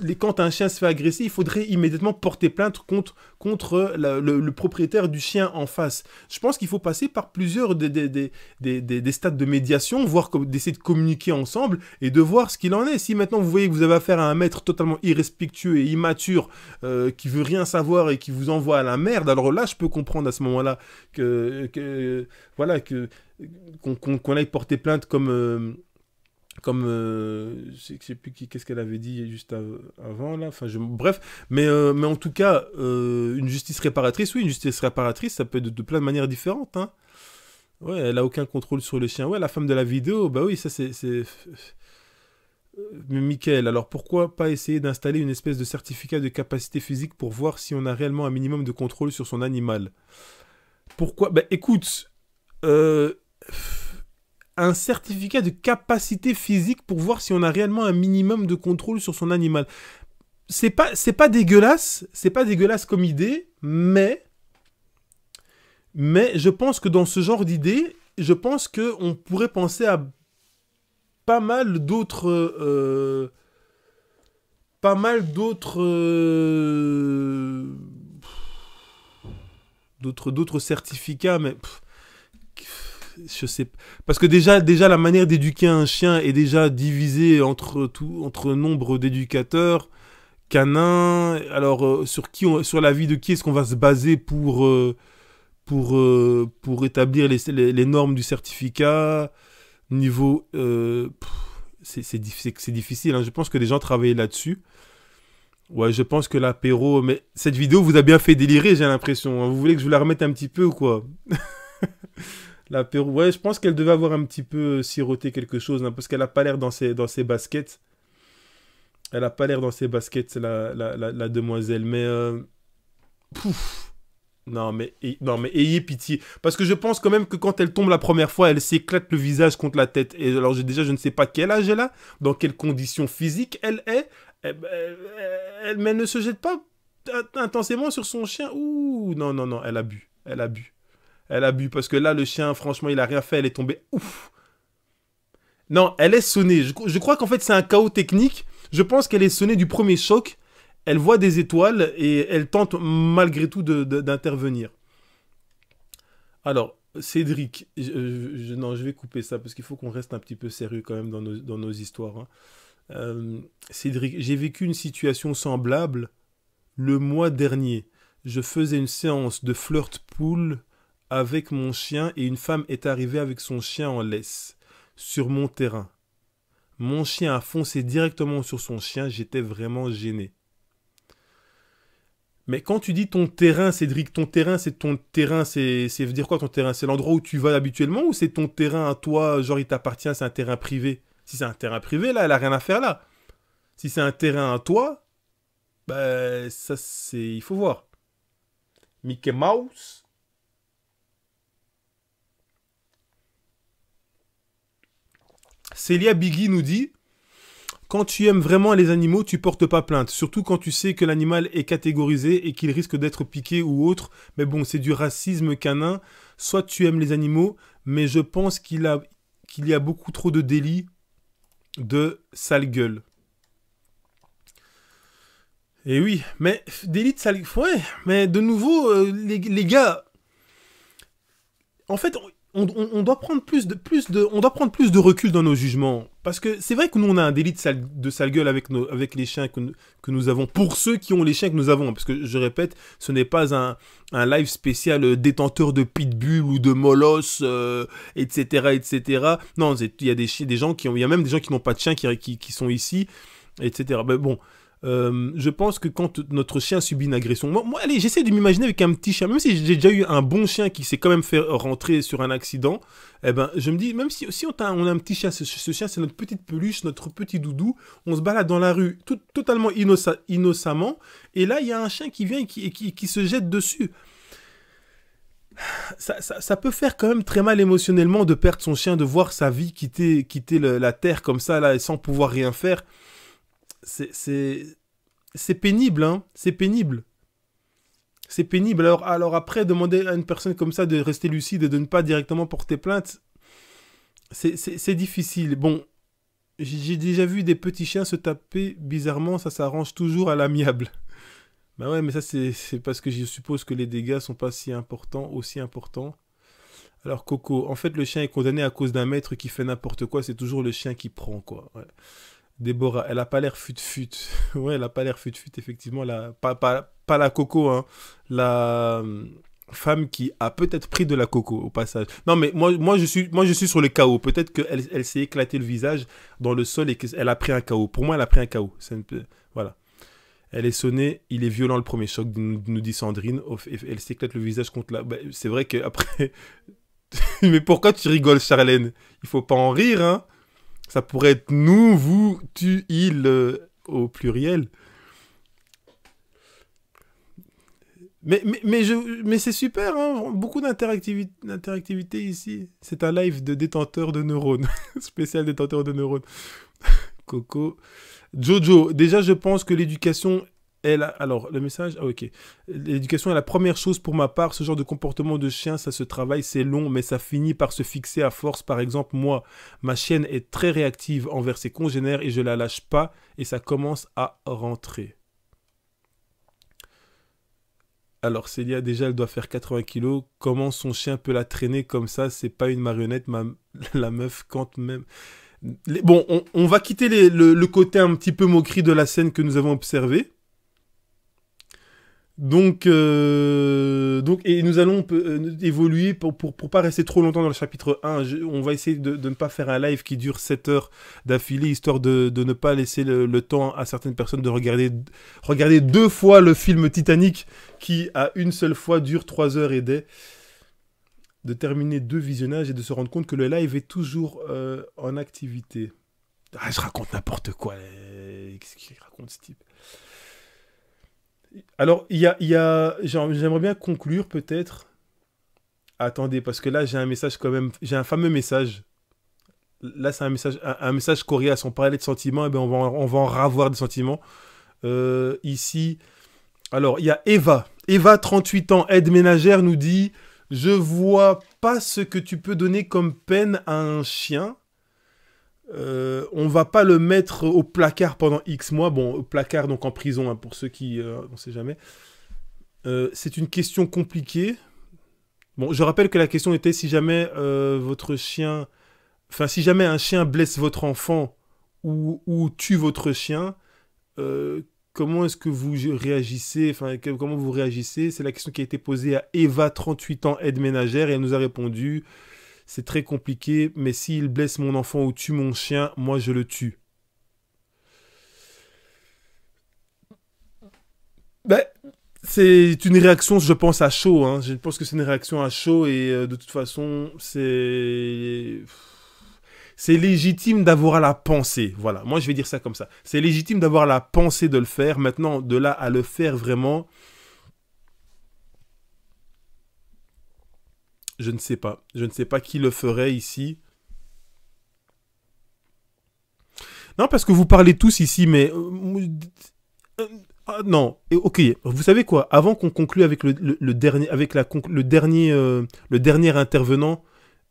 les, quand un chien se fait agresser, il faudrait immédiatement porter plainte contre, contre le, propriétaire du chien en face. Je pense qu'il faut passer par plusieurs des, des, des, des stades de médiation, voire d'essayer de communiquer ensemble et de voir ce qu'il en est. Si maintenant vous voyez que vous avez affaire à un maître totalement irrespectueux et immature, euh, qui veut rien savoir et qui vous envoie à la merde, alors là, je peux comprendre à ce moment-là que, que voilà que qu'on aille porter plainte comme... Euh, comme c'est euh, je sais, plus qu'est-ce qu'elle avait dit juste avant là enfin je, bref mais euh, mais en tout cas euh, une justice réparatrice oui une justice réparatrice ça peut être de, plein de manières différentes hein. ouais elle a aucun contrôle sur le chien ouais la femme de la vidéo bah oui ça c'est mais Michael, alors pourquoi pas essayer d'installer une espèce de certificat de capacité physique pour voir si on a réellement un minimum de contrôle sur son animal Pourquoi Bah écoute, euh un certificat de capacité physique pour voir si on a réellement un minimum de contrôle sur son animal. C'est pas, pas dégueulasse, c'est pas dégueulasse comme idée, mais, mais je pense que dans ce genre d'idée, je pense que on pourrait penser à pas mal d'autres, euh, pas mal d'autres, euh, d'autres, d'autres certificats, mais sais parce que déjà déjà la manière d'éduquer un chien est déjà divisée entre tout entre nombre d'éducateurs canins alors euh, sur qui sur la vie de qui est-ce qu'on va se baser pour euh, pour euh, pour établir les, normes du certificat niveau c'est c'est difficile hein. je pense que des gens travaillent là-dessus Ouais, je pense que l'apéro. Mais cette vidéo vous a bien fait délirer, j'ai l'impression. Hein. Vous voulez que je vous la remette un petit peu ou quoi La ouais, je pense qu'elle devait avoir un petit peu euh, siroté quelque chose, hein, parce qu'elle a pas l'air dans ses, dans ses baskets. Elle a pas l'air dans ses baskets, la, la, la, demoiselle. Mais. Euh, pouf! Non mais, non mais ayez pitié. Parce que je pense quand même que quand elle tombe la première fois, elle s'éclate le visage contre la tête. Et alors déjà, je ne sais pas quel âge elle a, dans quelles conditions physiques elle est. mais eh ben, elle ne se jette pas euh, intensément sur son chien. Ouh, non, non, non, elle a bu. Elle a bu. Elle a bu parce que là, le chien, franchement, il a rien fait. Elle est tombée. Ouf. Non, elle est sonnée. Je, crois qu'en fait, c'est un chaos technique. Je pense qu'elle est sonnée du premier choc. Elle voit des étoiles et elle tente malgré tout d'intervenir. Alors, Cédric, je, non, je vais couper ça parce qu'il faut qu'on reste un petit peu sérieux quand même dans nos, histoires. Hein. Euh, Cédric, j'ai vécu une situation semblable le mois dernier. Je faisais une séance de flirt pool avec mon chien et une femme est arrivée avec son chien en laisse sur mon terrain. Mon chien a foncé directement sur son chien, j'étais vraiment gêné. Mais quand tu dis ton terrain, Cédric, ton terrain, c'est ton terrain, c'est veut dire quoi ton terrain C'est l'endroit où tu vas habituellement ou c'est ton terrain à toi, genre il t'appartient, c'est un terrain privé Si c'est un terrain privé, là, elle a rien à faire là. Si c'est un terrain à toi, ben, ça c'est, il faut voir. Mickey Mouse, Célia Biggie nous dit Quand tu aimes vraiment les animaux, tu portes pas plainte, surtout quand tu sais que l'animal est catégorisé et qu'il risque d'être piqué ou autre. Mais bon, c'est du racisme canin. Soit tu aimes les animaux, mais je pense qu'il a qu'il y a beaucoup trop de délits de sale gueule. Et oui, mais délit de sale gueule. Ouais, mais de nouveau, euh, les gars. En fait, on, doit prendre plus de, plus de, on doit prendre plus de recul dans nos jugements. Parce que c'est vrai que nous, on a un délit de sale, de gueule avec, nos, avec les chiens que, nous avons, pour ceux qui ont les chiens que nous avons. Parce que, je répète, ce n'est pas un, un, live spécial euh, détenteur de pitbull ou de molosses, etc., euh, etc. Non, il y a des, des gens qui il y a même des gens qui n'ont pas de chiens qui, qui, qui sont ici, etc. Mais bon, euh, je pense que quand notre chien subit une agression, moi, allez, j'essaie de m'imaginer avec un petit chien, même si j'ai déjà eu un bon chien qui s'est quand même fait rentrer sur un accident, eh ben, je me dis, même si, on, a, un petit chien, ce, chien c'est notre petite peluche, notre petit doudou, on se balade dans la rue totalement innocemment, et là il y a un chien qui vient et qui, se jette dessus. Ça, peut faire quand même très mal émotionnellement de perdre son chien, de voir sa vie quitter, quitter la terre comme ça, là, sans pouvoir rien faire c'est pénible, hein C'est pénible. C'est pénible. Alors, alors après, demander à une personne comme ça de rester lucide et de ne pas directement porter plainte, c'est difficile. Bon, j'ai déjà vu des petits chiens se taper bizarrement, ça s'arrange toujours à l'amiable. Bah ouais, mais ça c'est parce que je suppose que les dégâts sont pas si importants, aussi importants. Alors Coco, en fait le chien est condamné à cause d'un maître qui fait n'importe quoi, c'est toujours le chien qui prend quoi. Déborah, elle a pas l'air fut-fut. ouais, elle a pas l'air fut-fut, de effectivement. La, pas, pas, la coco, hein. La euh, femme qui a peut-être pris de la coco au passage. Non, mais moi, moi, je, suis, moi je suis sur le chaos. Peut-être qu'elle elle, s'est éclatée le visage dans le sol et qu'elle a pris un chaos. Pour moi, elle a pris un chaos. Voilà. Elle est sonnée, il est violent le premier choc, nous, dit Sandrine. Elle s'éclate le visage contre la. Bah, c'est vrai qu'après. mais pourquoi tu rigoles, Charlène Il faut pas en rire, hein ça pourrait être nous, vous, tu, il, euh, au pluriel. Mais, mais, mais c'est super, hein. beaucoup d'interactivité ici. C'est un live de détenteur de neurones, spécial détenteur de neurones. Coco. Jojo, déjà je pense que l'éducation alors, le message, ah ok. L'éducation est la première chose pour ma part. Ce genre de comportement de chien, ça se travaille, c'est long, mais ça finit par se fixer à force. Par exemple, moi, ma chienne est très réactive envers ses congénères et je la lâche pas et ça commence à rentrer. Alors Célia, déjà, elle doit faire 80 kilos. Comment son chien peut la traîner comme ça C'est pas une marionnette, ma... la meuf, quand même. Bon, on, va quitter le, le, côté un petit peu moquerie de la scène que nous avons observée. Donc, euh, donc, et nous allons euh, évoluer pour, pour, pour, pas rester trop longtemps dans le chapitre 1. on va essayer de, de, ne pas faire un live qui dure 7 heures d'affilée, histoire de, de, ne pas laisser le, temps à certaines personnes de regarder, regarder deux fois le film Titanic, qui à une seule fois dure 3 heures et des. De terminer deux visionnages et de se rendre compte que le live est toujours euh, en activité. Ah, je raconte n'importe quoi. Qu'est-ce qu'il raconte ce type alors, il y a, j'aimerais bien conclure peut-être. Attendez, parce que là, j'ai un message quand même. J'ai un fameux message. Là, c'est un message, un, message coréen. à son parlait de sentiments, et eh ben, on, va, on va en ravoir des sentiments. Euh, ici, alors, il y a Eva. Eva, 38 ans, aide ménagère, nous dit Je vois pas ce que tu peux donner comme peine à un chien on euh, on va pas le mettre au placard pendant X mois. Bon, au placard, donc en prison, hein, pour ceux qui... Euh, on sait jamais. Euh, c'est une question compliquée. Bon, je rappelle que la question était si jamais euh, votre chien... Enfin, si jamais un chien blesse votre enfant ou, tue votre chien, comment est-ce que vous réagissez Enfin, comment vous réagissez C'est la question qui a été posée à Eva, 38 ans, aide ménagère, et elle nous a répondu c'est très compliqué, mais s'il blesse mon enfant ou tue mon chien, moi je le tue. Ben, c'est une réaction, je pense, à chaud. Hein. Je pense que c'est une réaction à chaud et euh, de toute façon, c'est c'est légitime d'avoir à la pensée. Voilà, moi je vais dire ça comme ça. C'est légitime d'avoir la pensée de le faire. Maintenant, de là à le faire vraiment, Je ne sais pas. Je ne sais pas qui le ferait ici. Non, parce que vous parlez tous ici, mais... Euh, euh, ah, non, ok. Vous savez quoi Avant qu'on conclue avec le, dernier, avec la le dernier, euh, le dernier intervenant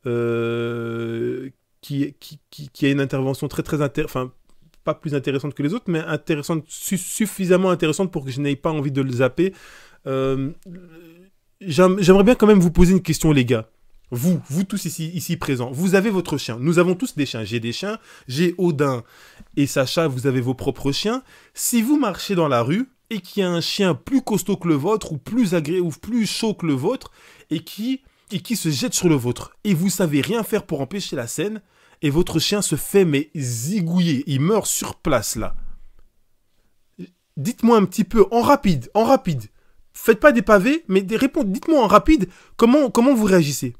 qui, qui, qui, a une intervention très très enfin pas plus intéressante que les autres, mais intéressante suffisamment intéressante pour que je n'aie pas envie de le zapper. Euh, j'aimerais bien quand même vous poser une question, les gars. Vous, vous tous ici, ici présents, vous avez votre chien. Nous avons tous des chiens. J'ai des chiens. J'ai Odin et Sacha, vous avez vos propres chiens. Si vous marchez dans la rue et qu'il y a un chien plus costaud que le vôtre ou plus agré ou plus chaud que le vôtre et qui, et qui se jette sur le vôtre et vous savez rien faire pour empêcher la scène et votre chien se fait mais zigouiller. Il meurt sur place là. Dites-moi un petit peu, en rapide, en rapide, faites pas des pavés, mais des réponses. Dites-moi en rapide comment, comment vous réagissez.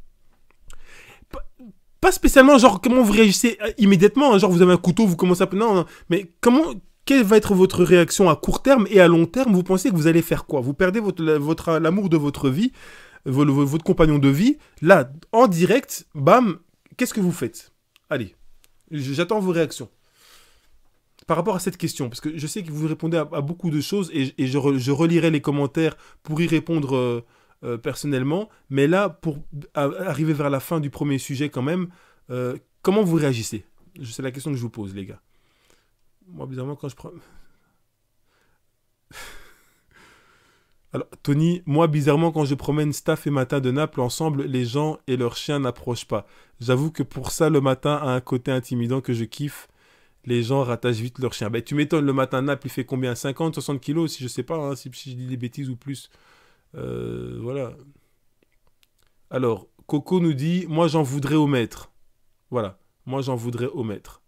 pas spécialement genre comment vous réagissez euh, immédiatement, hein, genre vous avez un couteau, vous commencez à... Non, non, mais comment... Quelle va être votre réaction à court terme et à long terme Vous pensez que vous allez faire quoi Vous perdez votre, votre, euh, l'amour de votre vie, votre compagnon de vie. Là, en direct, bam, qu'est-ce que vous faites Allez, j'attends vos réactions par rapport à cette question, parce que je sais que vous répondez à, beaucoup de choses et, je, relirai les commentaires pour y répondre euh, euh, personnellement, mais là, pour arriver vers la fin du premier sujet quand même, euh, comment vous réagissez C'est la question que je vous pose, les gars. Moi, bizarrement, quand je Alors, Tony, moi, bizarrement, quand je promène Staff et Matin de Naples ensemble, les gens et leurs chiens n'approchent pas. J'avoue que pour ça, le matin a un côté intimidant que je kiffe les gens rattachent vite leur chien. Ben tu m'étonnes, le matin Nap il fait combien 50, 60 kilos, si je sais pas, hein, si, je dis des bêtises ou plus. Euh, voilà. Alors, Coco nous dit Moi, j'en voudrais au maître. Voilà. Moi, j'en voudrais au maître.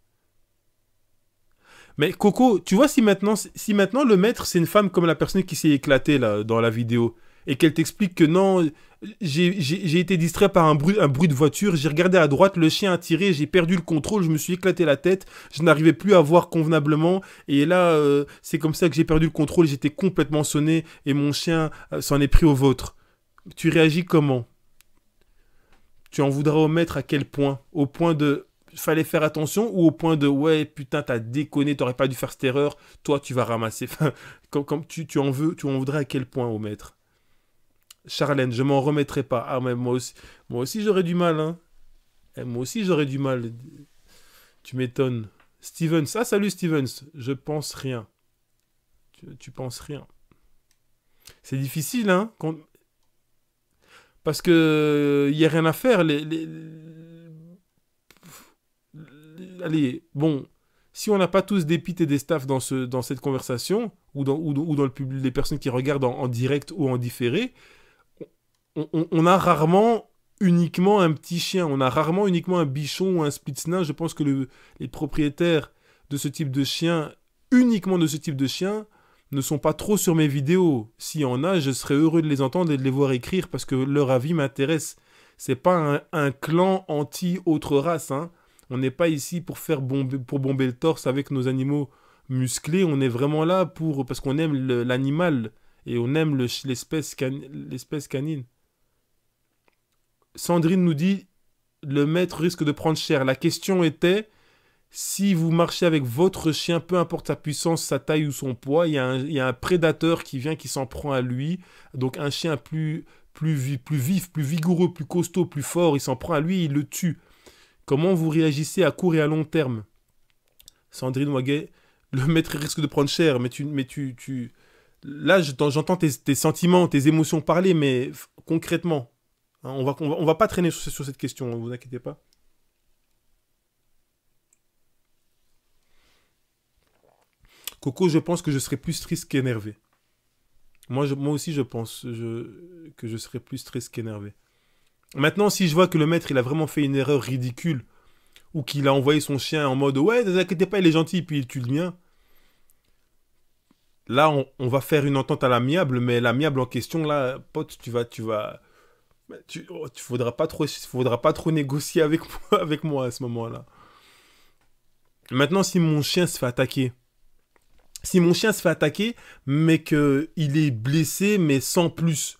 Mais Coco, tu vois, si maintenant, si maintenant le maître, c'est une femme comme la personne qui s'est éclatée là, dans la vidéo, et qu'elle t'explique que non, j'ai été distrait par un bruit, un bruit de voiture, j'ai regardé à droite, le chien a tiré, j'ai perdu le contrôle, je me suis éclaté la tête, je n'arrivais plus à voir convenablement, et là, euh, c'est comme ça que j'ai perdu le contrôle, j'étais complètement sonné, et mon chien euh, s'en est pris au vôtre. Tu réagis comment Tu en voudras au maître à quel point Au point de fallait faire attention ou au point de ouais putain t'as déconné t'aurais pas dû faire cette erreur toi tu vas ramasser comme, tu, en veux tu en voudrais à quel point au maître Charlène, je m'en remettrai pas. Ah, mais moi aussi, moi aussi j'aurais du mal. Hein. Eh, moi aussi j'aurais du mal. Tu m'étonnes. Stevens, ah salut Stevens, je pense rien. Tu, penses rien. C'est difficile, hein Parce que il euh, n'y a rien à faire. Allez, bon, si on n'a pas tous des pites et des staffs dans, cette conversation, ou dans, le public, les personnes qui regardent en direct ou en différé, on, a rarement uniquement un petit chien, on a rarement uniquement un bichon ou un spitzna. Je pense que les propriétaires de ce type de chien, uniquement de ce type de chien, ne sont pas trop sur mes vidéos. S'il y en a, je serais heureux de les entendre et de les voir écrire parce que leur avis m'intéresse. C'est pas un, clan anti-autre race. Hein. On n'est pas ici pour faire bomber, pour bomber le torse avec nos animaux musclés. On est vraiment là pour parce qu'on aime l'animal et on aime l'espèce canine. Sandrine nous dit le maître risque de prendre cher. La question était si vous marchez avec votre chien, peu importe sa puissance, sa taille ou son poids, il y, a un, prédateur qui vient, qui s'en prend à lui. Donc un chien plus, plus, plus vif, plus vigoureux, plus costaud, plus fort, il s'en prend à lui, il le tue. Comment vous réagissez à court et à long terme Sandrine Waguet, le maître risque de prendre cher, mais tu... Mais tu, tu... Là, j'entends tes sentiments, tes émotions parler, mais concrètement, Hein, on, va, va, pas traîner sur, cette question, ne hein, vous inquiétez pas. Coco, je pense que je serais plus triste qu'énervé. Moi, moi aussi, je pense que je serais plus triste qu'énervé. Maintenant, si je vois que le maître, il a vraiment fait une erreur ridicule, ou qu'il a envoyé son chien en mode Ouais, ne vous inquiétez pas, il est gentil, puis il tue le mien. Là, on, va faire une entente à l'amiable, mais l'amiable en question, là, pote, tu vas, tu vas, bah, tu, ne oh, tu pas trop, faudra pas trop négocier avec moi, avec moi à ce moment-là. Maintenant, si mon chien se fait attaquer, si mon chien se fait attaquer, mais que il est blessé, mais sans plus,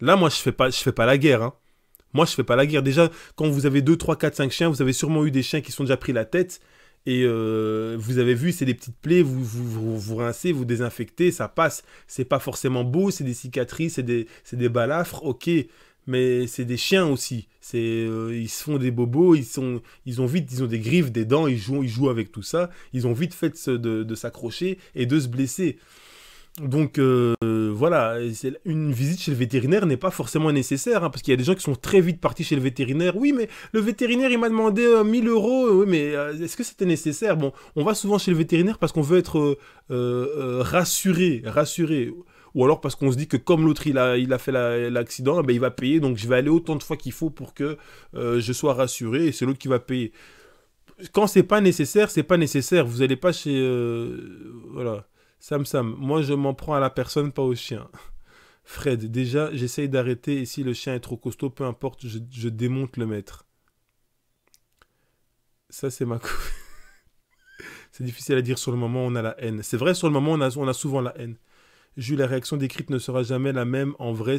là, moi, je fais pas, je fais pas la guerre. Hein. Moi, je fais pas la guerre. Déjà, quand vous avez 2, 3, 4, 5 chiens, vous avez sûrement eu des chiens qui sont déjà pris la tête. Et euh, vous avez vu, c'est des petites plaies, vous vous, vous vous, rincez, vous désinfectez, ça passe. C'est pas forcément beau, c'est des cicatrices, c'est des, des balafres, ok mais c'est des chiens aussi. C'est, euh, ils se font des bobos, ils, sont, ils ont vite, ils ont des griffes, des dents, ils jouent, ils jouent avec tout ça. Ils ont vite fait de, s'accrocher et de se blesser. Donc euh, voilà, une visite chez le vétérinaire n'est pas forcément nécessaire, hein, parce qu'il y a des gens qui sont très vite partis chez le vétérinaire. Oui, mais le vétérinaire, il m'a demandé 1000 euh, euros, oui, mais est-ce que c'était nécessaire Bon, on va souvent chez le vétérinaire parce qu'on veut être rassuré, rassuré ou alors parce qu'on se dit que comme l'autre il a, fait l'accident, eh ben, il va payer, donc je vais aller autant de fois qu'il faut pour que euh, je sois rassuré et c'est l'autre qui va payer. Quand c'est pas nécessaire, c'est pas nécessaire. Vous n'allez pas chez. Euh, voilà. Sam Sam, moi je m'en prends à la personne, pas au chien. Fred, déjà, j'essaye d'arrêter et si le chien est trop costaud, peu importe, je, démonte le maître. Ça, c'est ma C'est difficile à dire sur le moment, où on a la haine. C'est vrai, sur le moment, on on a souvent la haine. Jules, la réaction décrite ne sera jamais la même en vrai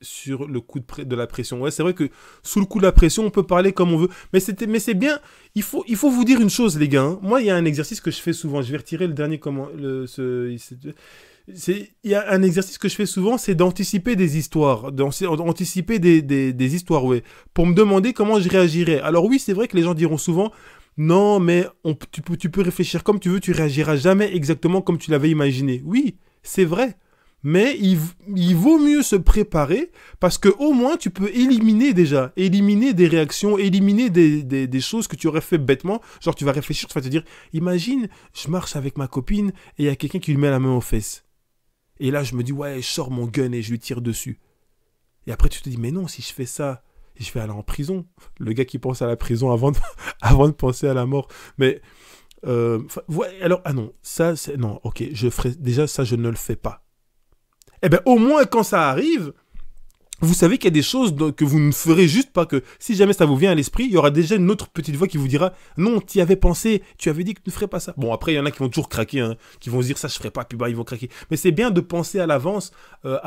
sur le coup de, la pression. Ouais, c'est vrai que sous le coup de la pression, on peut parler comme on veut. Mais c'était, mais c'est bien. Il faut, il faut vous dire une chose, les gars. Hein. Moi, il y a un exercice que je fais souvent. Je vais retirer le dernier comment. c'est, il y a un exercice que je fais souvent, c'est d'anticiper des histoires, d'anticiper des, histoires, ouais, pour me demander comment je réagirais. Alors oui, c'est vrai que les gens diront souvent, non, mais tu, tu peux réfléchir comme tu veux, tu réagiras jamais exactement comme tu l'avais imaginé. Oui, c'est vrai. Mais il, vaut mieux se préparer parce que au moins tu peux éliminer déjà, éliminer des réactions, éliminer des, choses que tu aurais fait bêtement. Genre tu vas réfléchir, tu vas te dire, imagine, je marche avec ma copine et il y a quelqu'un qui lui met la main aux fesses. Et là je me dis, ouais, je sors mon gun et je lui tire dessus. Et après tu te dis, mais non, si je fais ça, je vais aller en prison. Le gars qui pense à la prison avant avant de penser à la mort. Mais euh, alors, ah non, ça, c'est... Non, ok, je ferai... Déjà, ça, je ne le fais pas. Eh bien, au moins, quand ça arrive, vous savez qu'il y a des choses que vous ne ferez juste pas que si jamais ça vous vient à l'esprit, il y aura déjà une autre petite voix qui vous dira non, tu y avais pensé, tu avais dit que tu ne ferais pas ça. Bon, après, il y en a qui vont toujours craquer, hein, qui vont se dire ça, je ne ferai pas, puis bah, ils vont craquer. Mais c'est bien de penser à l'avance euh,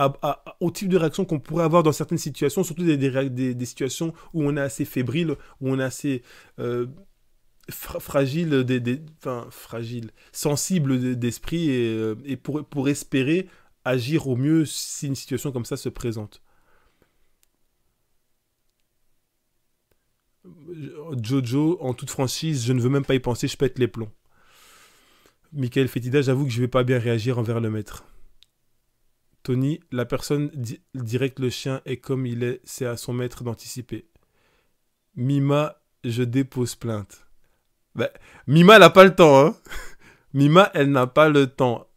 au type de réaction qu'on pourrait avoir dans certaines situations, surtout des, situations où on est assez fébrile, où on est assez. Euh, fragile, des, fragile, sensible d'esprit et, euh, pour, espérer agir au mieux si une situation comme ça se présente. Euh, Jojo, en toute franchise, je ne veux même pas y penser, je pète les plombs. Michael Fetida, j'avoue que je ne vais pas bien réagir envers le maître. Tony, la personne directe le chien est comme il est, c'est à son maître d'anticiper. Mima, je dépose plainte. Bah, hein. Mima, elle n'a pas le temps. Mima, elle n'a pas le temps.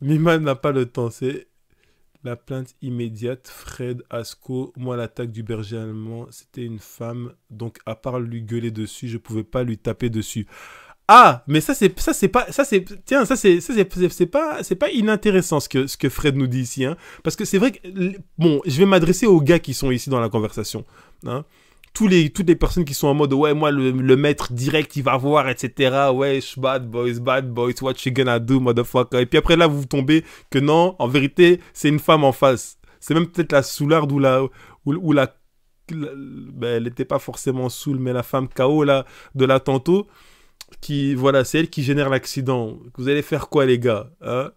Mima n'a pas le temps. C'est la plainte immédiate. Fred Asco, moi, l'attaque du berger allemand, c'était une femme. Donc, à part lui gueuler dessus, je ne pouvais pas lui taper dessus. Ah, mais ça c'est ça c'est pas ça c'est tiens ça c'est ça c'est pas c'est pas inintéressant ce que ce que Fred nous dit ici hein, parce que c'est vrai que bon je vais m'adresser aux gars qui sont ici dans la conversation hein tous les, toutes les personnes qui sont en mode ouais, moi le, maître direct il va voir, etc. Ouais, bad boys, bad boys, what you gonna do, motherfucker. Et puis après là, vous tombez que non, en vérité, c'est une femme en face. C'est même peut-être la soularde ou la, ou, la ben, elle n'était pas forcément soul, mais la femme KO là, de la tantôt, qui, voilà, c'est elle qui génère l'accident. Vous allez faire quoi, les gars hein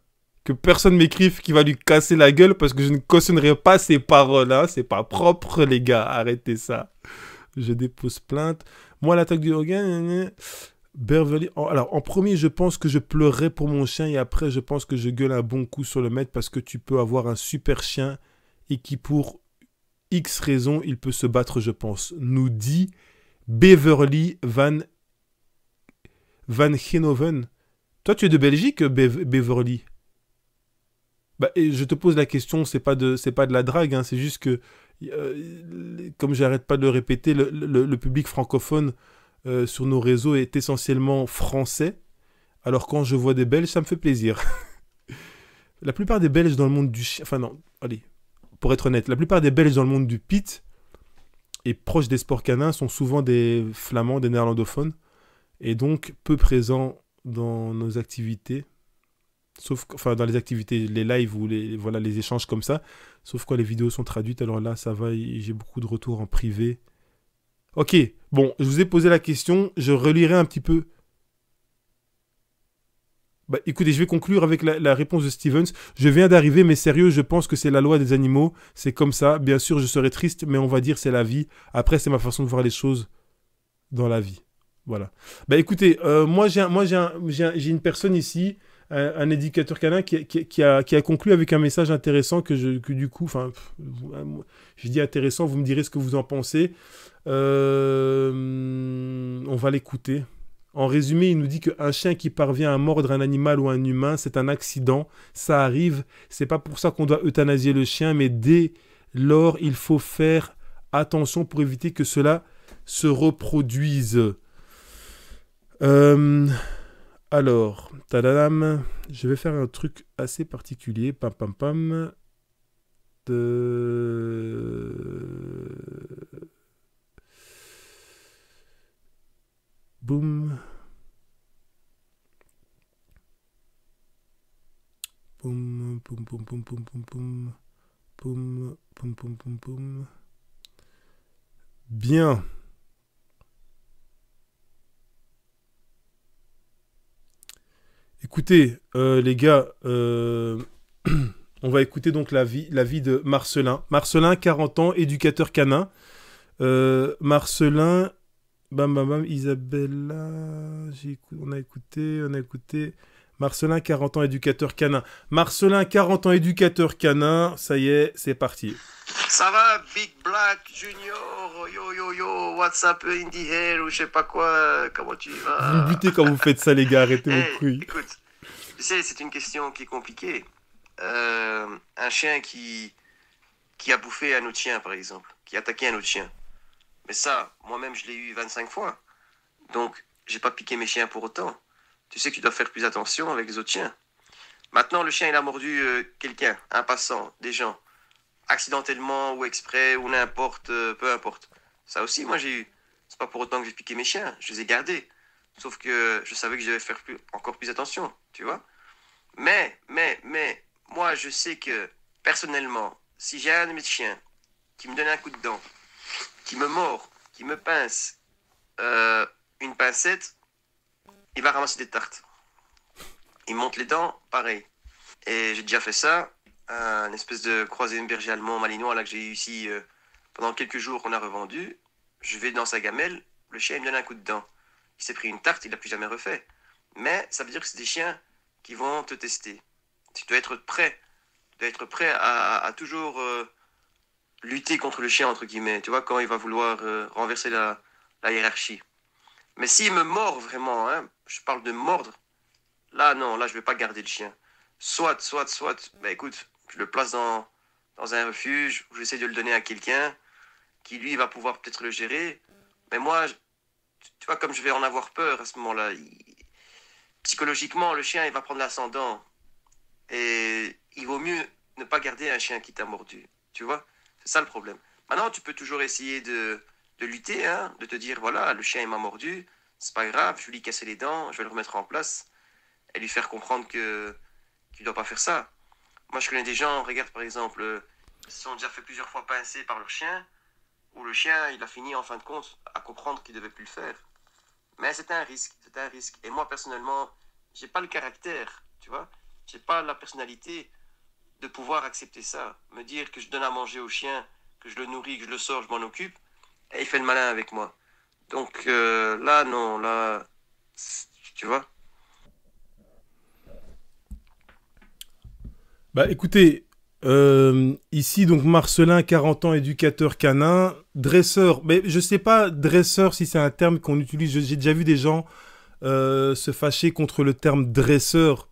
que personne m'écrive qui va lui casser la gueule parce que je ne cautionnerai pas ces paroles-là. C'est pas propre, les gars. Arrêtez ça. Je dépose plainte. Moi, l'attaque du Hogan, Beverly. Alors, en premier, je pense que je pleurerai pour mon chien et après, je pense que je gueule un bon coup sur le maître parce que tu peux avoir un super chien et qui, pour X raisons, il peut se battre, je pense. Nous dit Beverly Van. Van Hinoven. Toi, tu es de Belgique, Beverly bah, je te pose la question, c'est pas de, c'est pas de la drague, hein, c'est juste que, euh, comme j'arrête pas de le répéter, le, public francophone euh, sur nos réseaux est essentiellement français. Alors quand je vois des Belges, ça me fait plaisir. la plupart des Belges dans le monde du enfin non, allez, pour être honnête, la plupart des Belges dans le monde du pit et proches des sports canins sont souvent des Flamands, des Néerlandophones, et donc peu présents dans nos activités Sauf enfin, dans les activités, les lives ou les, voilà, les échanges comme ça. Sauf que les vidéos sont traduites, alors là, ça va, j'ai beaucoup de retours en privé. Ok, bon, je vous ai posé la question, je relirai un petit peu. Bah, écoutez, je vais conclure avec la, réponse de Stevens. Je viens d'arriver, mais sérieux, je pense que c'est la loi des animaux. C'est comme ça. Bien sûr, je serai triste, mais on va dire c'est la vie. Après, c'est ma façon de voir les choses dans la vie. Voilà. Bah écoutez, euh, moi j'ai j'ai une personne ici euh, un, éducateur canin qui, a, conclu avec un message intéressant que, du coup, enfin, euh, je dis intéressant, vous me direz ce que vous en pensez. Euh, on va l'écouter. En résumé, il nous dit qu'un chien qui parvient à mordre un animal ou un humain, c'est un accident, ça arrive, c'est pas pour ça qu'on doit euthanasier le chien, mais dès lors, il faut faire attention pour éviter que cela se reproduise. Euh... Alors, tadadam, je vais faire un truc assez particulier. Pam pam pam. De... Boum. Boum, boum, boum, boum, boum, boum, boum. Boum, boum, boum, boum, boum. Bien. Écoutez, euh, les gars, euh, on va écouter donc la vie, la vie de Marcelin. Marcelin, 40 ans, éducateur canin. Euh, Marcelin, bam bam bam, Isabella, on a écouté, on a écouté. Marcelin, 40 ans, éducateur canin. Marcelin, 40 ans, éducateur canin. Ça y est, c'est parti. Ça va, Big Black Junior Yo, yo, yo, what's up in the Ou je sais pas quoi, comment tu vas Vous butez quand vous faites ça, les gars, arrêtez vos couilles. Eh, écoute, c'est une question qui est compliquée. Euh, un chien qui, qui a bouffé un autre chien, par exemple, qui a attaqué un autre chien. Mais ça, moi-même, je l'ai eu 25 fois. Donc, j'ai pas piqué mes chiens pour autant tu sais que tu dois faire plus attention avec les autres chiens. Maintenant, le chien, il a mordu euh, quelqu'un, un passant, des gens, accidentellement ou exprès ou n'importe, euh, peu importe. Ça aussi, moi, j'ai eu. C'est pas pour autant que j'ai piqué mes chiens, je les ai gardés. Sauf que je savais que je devais faire plus, encore plus attention, tu vois. Mais, mais, mais, moi, je sais que personnellement, si j'ai un de mes chiens qui me donne un coup de dent, qui me mord, qui me pince, euh, une pincette, il va ramasser des tartes. Il monte les dents, pareil. Et j'ai déjà fait ça, un espèce de croisé berger allemand malinois là que j'ai eu ici euh, pendant quelques jours qu'on a revendu. Je vais dans sa gamelle, le chien il me donne un coup de dent. Il s'est pris une tarte, il l'a plus jamais refait. Mais ça veut dire que c'est des chiens qui vont te tester. Tu dois être prêt, tu dois être prêt à, toujours euh, lutter contre le chien entre guillemets. Tu vois quand il va vouloir euh, renverser la, la hiérarchie. Mais s'il me mord vraiment, hein, je parle de mordre. Là, non, là, je ne vais pas garder le chien. Soit, soit, soit, bah, écoute, je le place dans, un refuge où j'essaie de le donner à quelqu'un qui, lui, va pouvoir peut-être le gérer. Mais moi, tu vois, comme je vais en avoir peur à ce moment-là, psychologiquement, le chien, il va prendre l'ascendant. Et il vaut mieux ne pas garder un chien qui t'a mordu. Tu vois C'est ça le problème. Maintenant, tu peux toujours essayer de, de lutter, hein, de te dire, voilà, le chien, il m'a mordu, c'est pas grave, je vais lui casser les dents, je vais le remettre en place et lui faire comprendre que ne doit pas faire ça. Moi, je connais des gens, regarde par exemple, euh, ils se sont déjà fait plusieurs fois pincer par leur chien, ou le chien, il a fini en fin de compte à comprendre qu'il devait plus le faire. Mais c'était un risque, c'était un risque. Et moi, personnellement, je n'ai pas le caractère, tu vois, je n'ai pas la personnalité de pouvoir accepter ça, me dire que je donne à manger au chien, que je le nourris, que je le sors, je m'en occupe, et il fait le malin avec moi. Donc euh, là, non, là, tu vois. Bah écoutez, euh, ici donc Marcelin, 40 ans, éducateur canin, dresseur. Mais je sais pas dresseur si c'est un terme qu'on utilise. J'ai déjà vu des gens euh, se fâcher contre le terme dresseur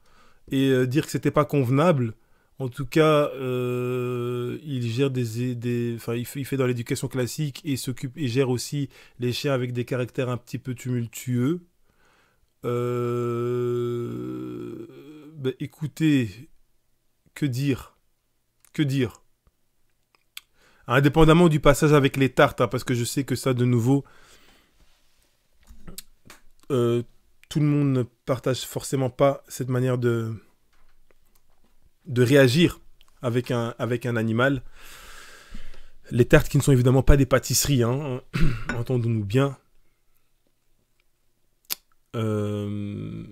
et dire que c'était pas convenable. En tout cas, euh, il gère des, des enfin, il, fait, dans l'éducation classique et s'occupe et gère aussi les chiens avec des caractères un petit peu tumultueux. Euh, bah, écoutez, que dire Que dire Indépendamment du passage avec les tartes, hein, parce que je sais que ça, de nouveau, euh, tout le monde ne partage forcément pas cette manière de, de réagir avec un, avec un animal. Les tartes qui ne sont évidemment pas des pâtisseries, hein, entendons-nous bien. Euh,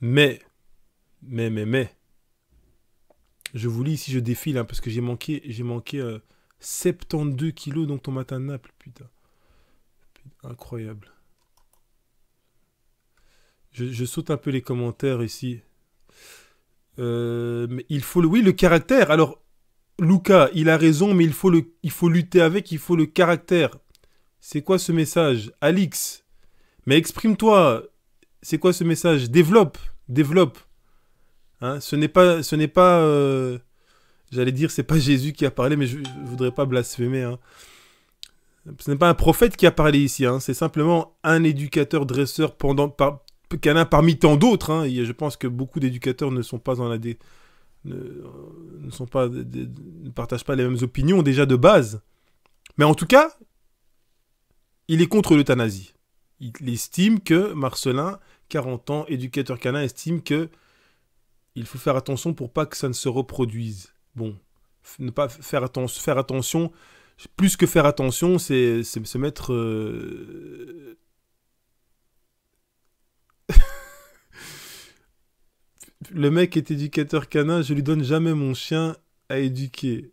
mais, mais, mais, mais, je vous lis ici, je défile, hein, parce que j'ai manqué, j'ai manqué euh, 72 kilos donc ton matin de Naples, putain incroyable. Je, saute un peu les commentaires ici. Euh, il faut le, oui le caractère. Alors Lucas, il a raison, mais il faut le, il faut lutter avec, il faut le caractère. C'est quoi ce message, Alix Mais exprime-toi. C'est quoi ce message Développe, développe. Hein, ce n'est pas, ce n'est pas. Euh, j'allais dire, c'est pas Jésus qui a parlé, mais je, ne voudrais pas blasphémer. Hein. Ce n'est pas un prophète qui a parlé ici, hein. c'est simplement un éducateur dresseur pendant, par, Canin parmi tant d'autres. Hein. Je pense que beaucoup d'éducateurs ne sont pas dans la ne... sont pas ne partagent pas les mêmes opinions déjà de base. Mais en tout cas, il est contre l'euthanasie. Il estime que Marcelin, 40 ans, éducateur canin, estime que il faut faire attention pour pas que ça ne se reproduise. Bon, ne pas faire, faire attention, plus que faire attention, c'est se mettre euh, le mec est éducateur canin, je lui donne jamais mon chien à éduquer.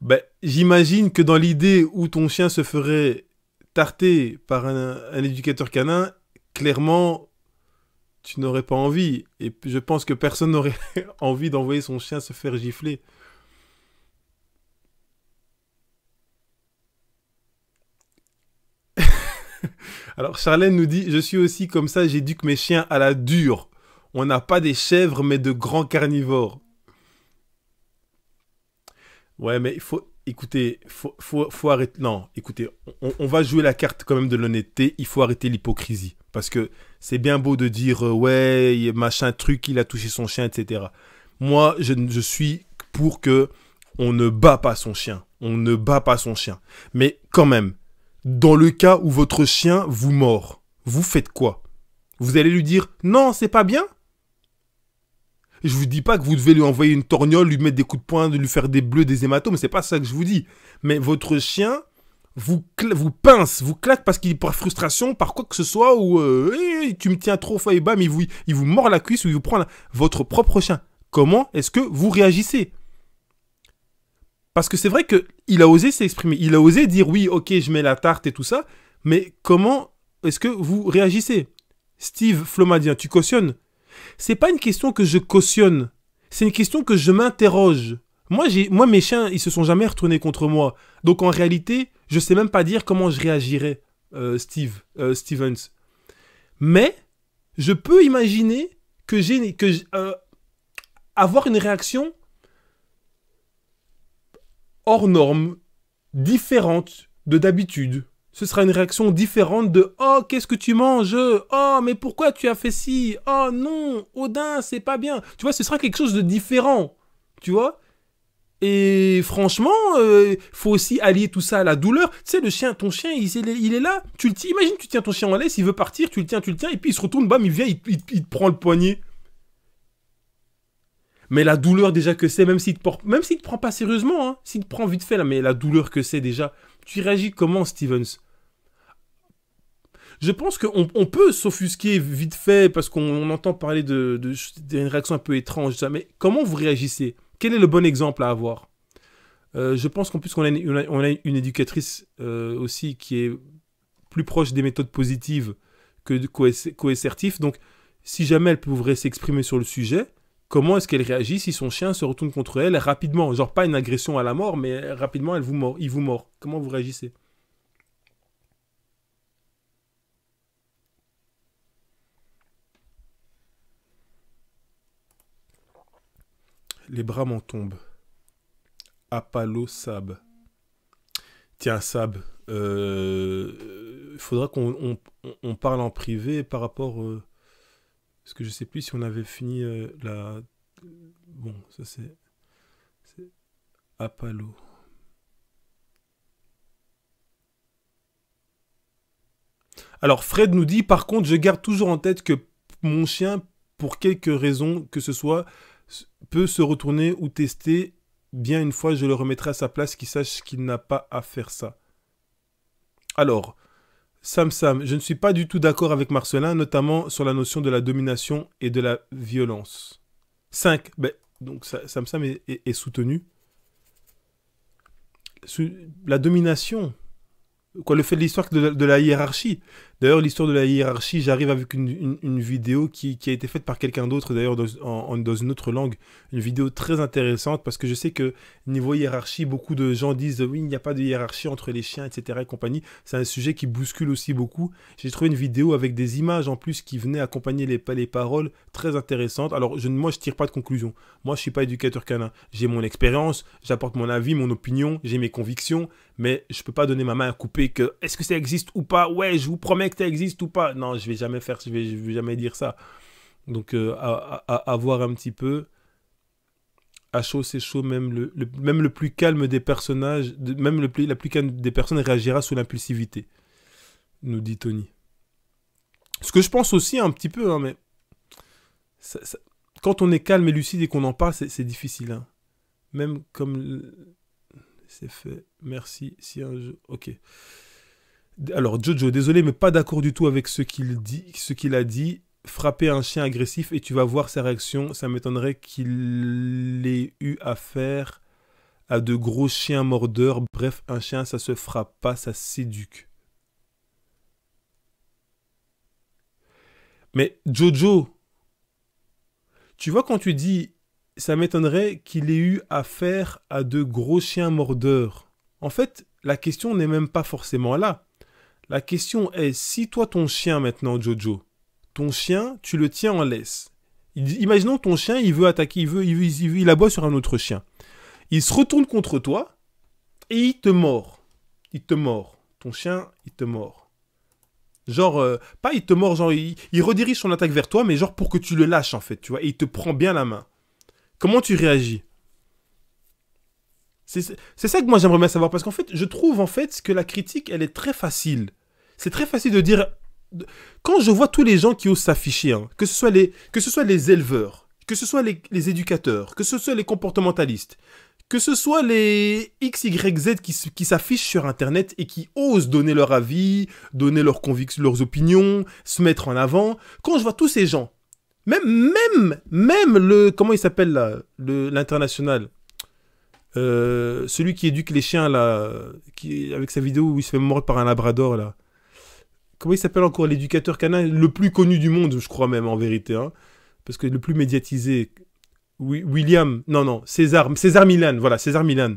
Ben, j'imagine que dans l'idée où ton chien se ferait tarter par un, un éducateur canin, clairement, tu n'aurais pas envie. Et je pense que personne n'aurait envie d'envoyer son chien se faire gifler. Alors Charlène nous dit, je suis aussi comme ça, j'éduque mes chiens à la dure on n'a pas des chèvres, mais de grands carnivores. Ouais, mais il faut. Écoutez, faut, faut, arrêter. Non, écoutez, on, va jouer la carte quand même de l'honnêteté. Il faut arrêter l'hypocrisie. Parce que c'est bien beau de dire, euh, ouais, machin truc, il a touché son chien, etc. Moi, je, je suis pour que on ne bat pas son chien. On ne bat pas son chien. Mais quand même, dans le cas où votre chien vous mord, vous faites quoi Vous allez lui dire, non, c'est pas bien je vous dis pas que vous devez lui envoyer une torgnole, lui mettre des coups de poing, lui faire des bleus, des hématomes, c'est pas ça que je vous dis. Mais votre chien vous, vous pince, vous claque parce qu'il est par frustration, par quoi que ce soit, ou euh, eh, eh, tu me tiens trop fort il vous, il vous mord la cuisse ou il vous prend la... votre propre chien. Comment est-ce que vous réagissez Parce que c'est vrai qu'il a osé s'exprimer, il a osé dire oui, ok, je mets la tarte et tout ça, mais comment est-ce que vous réagissez Steve Flomadien, tu cautionnes c'est pas une question que je cautionne. C'est une question que je m'interroge. Moi, moi, mes chiens, ils se sont jamais retournés contre moi. Donc en réalité, je sais même pas dire comment je réagirais, euh, Steve, euh, Stevens. Mais je peux imaginer que j'ai que euh, avoir une réaction hors norme, différente de d'habitude ce sera une réaction différente de Oh, qu'est-ce que tu manges Oh, mais pourquoi tu as fait ci Oh non, Odin, c'est pas bien. Tu vois, ce sera quelque chose de différent. Tu vois et franchement, il euh, faut aussi allier tout ça à la douleur. Tu sais, le chien, ton chien, il, il est là. Tu le imagine, tu tiens ton chien en laisse, il veut partir, tu le tiens, tu le tiens, et puis il se retourne, bam, il vient, il, il, te prend le poignet. Mais la douleur déjà que c'est, même s'il te, te prend pas sérieusement, hein, s'il te prend vite fait, là, mais la douleur que c'est déjà. Tu réagis comment, Stevens je pense qu'on peut s'offusquer vite fait parce qu'on entend parler d'une réaction un peu étrange, mais comment vous réagissez Quel est le bon exemple à avoir euh, Je pense qu'en plus, qu'on a, une éducatrice euh, aussi qui est plus proche des méthodes positives que coercitif. Donc, si jamais elle pouvait s'exprimer sur le sujet, comment est-ce qu'elle réagit si son chien se retourne contre elle rapidement Genre pas une agression à la mort, mais rapidement, elle vous mord, il vous mord. Comment vous réagissez les bras m'en tombent. Apalo Sab. Tiens, Sab, il euh, faudra qu'on parle en privé par rapport. Euh, parce que je sais plus si on avait fini euh, la. Bon, ça c'est. C'est. Apalo. Alors Fred nous dit par contre, je garde toujours en tête que mon chien, pour quelque raison que ce soit, peut se retourner ou tester, bien une fois je le remettrai à sa place, qu'il sache qu'il n'a pas à faire ça. Alors, Sam Sam, je ne suis pas du tout d'accord avec Marcelin, notamment sur la notion de la domination et de la violence. 5. Ben, donc Sam Sam est, soutenu. La domination, quoi, le fait de l'histoire de, la hiérarchie. D'ailleurs, l'histoire de la hiérarchie, j'arrive avec une, vidéo qui, a été faite par quelqu'un d'autre, d'ailleurs, dans, une autre langue. Une vidéo très intéressante parce que je sais que niveau hiérarchie, beaucoup de gens disent oui, il n'y a pas de hiérarchie entre les chiens, etc. et compagnie. C'est un sujet qui bouscule aussi beaucoup. J'ai trouvé une vidéo avec des images en plus qui venaient accompagner les, les paroles, très intéressantes. Alors, je, moi, je tire pas de conclusion. Moi, je suis pas éducateur canin. J'ai mon expérience, j'apporte mon avis, mon opinion, j'ai mes convictions, mais je ne peux pas donner ma main à couper que est-ce que ça existe ou pas. Ouais, je vous promets que tu existe ou pas. Non, je vais jamais faire, je vais, jamais dire ça. Donc, euh, à, voir un petit peu. À chaud, c'est chaud. Même le, même le plus calme des personnages, même le la plus calme des personnes réagira sous l'impulsivité, nous dit Tony. Ce que je pense aussi un petit peu, hein, mais quand on est calme et lucide et qu'on en parle, c'est difficile. Hein. Même comme c'est fait. Merci. Si un jeu, ok. Alors Jojo, désolé, mais pas d'accord du tout avec ce qu'il dit, ce qu'il a dit. Frapper un chien agressif et tu vas voir sa réaction. Ça m'étonnerait qu'il ait eu affaire à de gros chiens mordeurs. Bref, un chien, ça se frappe pas, ça s'éduque. Mais Jojo, tu vois quand tu dis ça m'étonnerait qu'il ait eu affaire à de gros chiens mordeurs. En fait, la question n'est même pas forcément là. La question est, si toi ton chien maintenant, Jojo, ton chien, tu le tiens en laisse. Imaginons ton chien, il veut attaquer, il veut, il, veut, il, aboie sur un autre chien. Il se retourne contre toi et il te mord. Il te mord. Ton chien, il te mord. Genre, euh, pas il te mord, genre, il, redirige son attaque vers toi, mais genre pour que tu le lâches en fait, tu vois, et il te prend bien la main. Comment tu réagis c'est ça que moi j'aimerais bien savoir parce qu'en fait, je trouve en fait que la critique, elle est très facile. C'est très facile de dire quand je vois tous les gens qui osent s'afficher, hein, que ce soit les que ce soit les éleveurs, que ce soit les, éducateurs, que ce soit les comportementalistes, que ce soit les XYZ qui, qui s'affichent sur Internet et qui osent donner leur avis, donner leurs convictions, leurs opinions, se mettre en avant, quand je vois tous ces gens, même, même, même le, comment il s'appelle là, l'international, euh, celui qui éduque les chiens, là, qui, avec sa vidéo où il se fait mordre par un labrador, là. Comment il s'appelle encore L'éducateur canin le plus connu du monde, je crois même, en vérité. Hein. parce que le plus médiatisé. Oui, William. Non, non, César. César Milan, voilà, César Milan.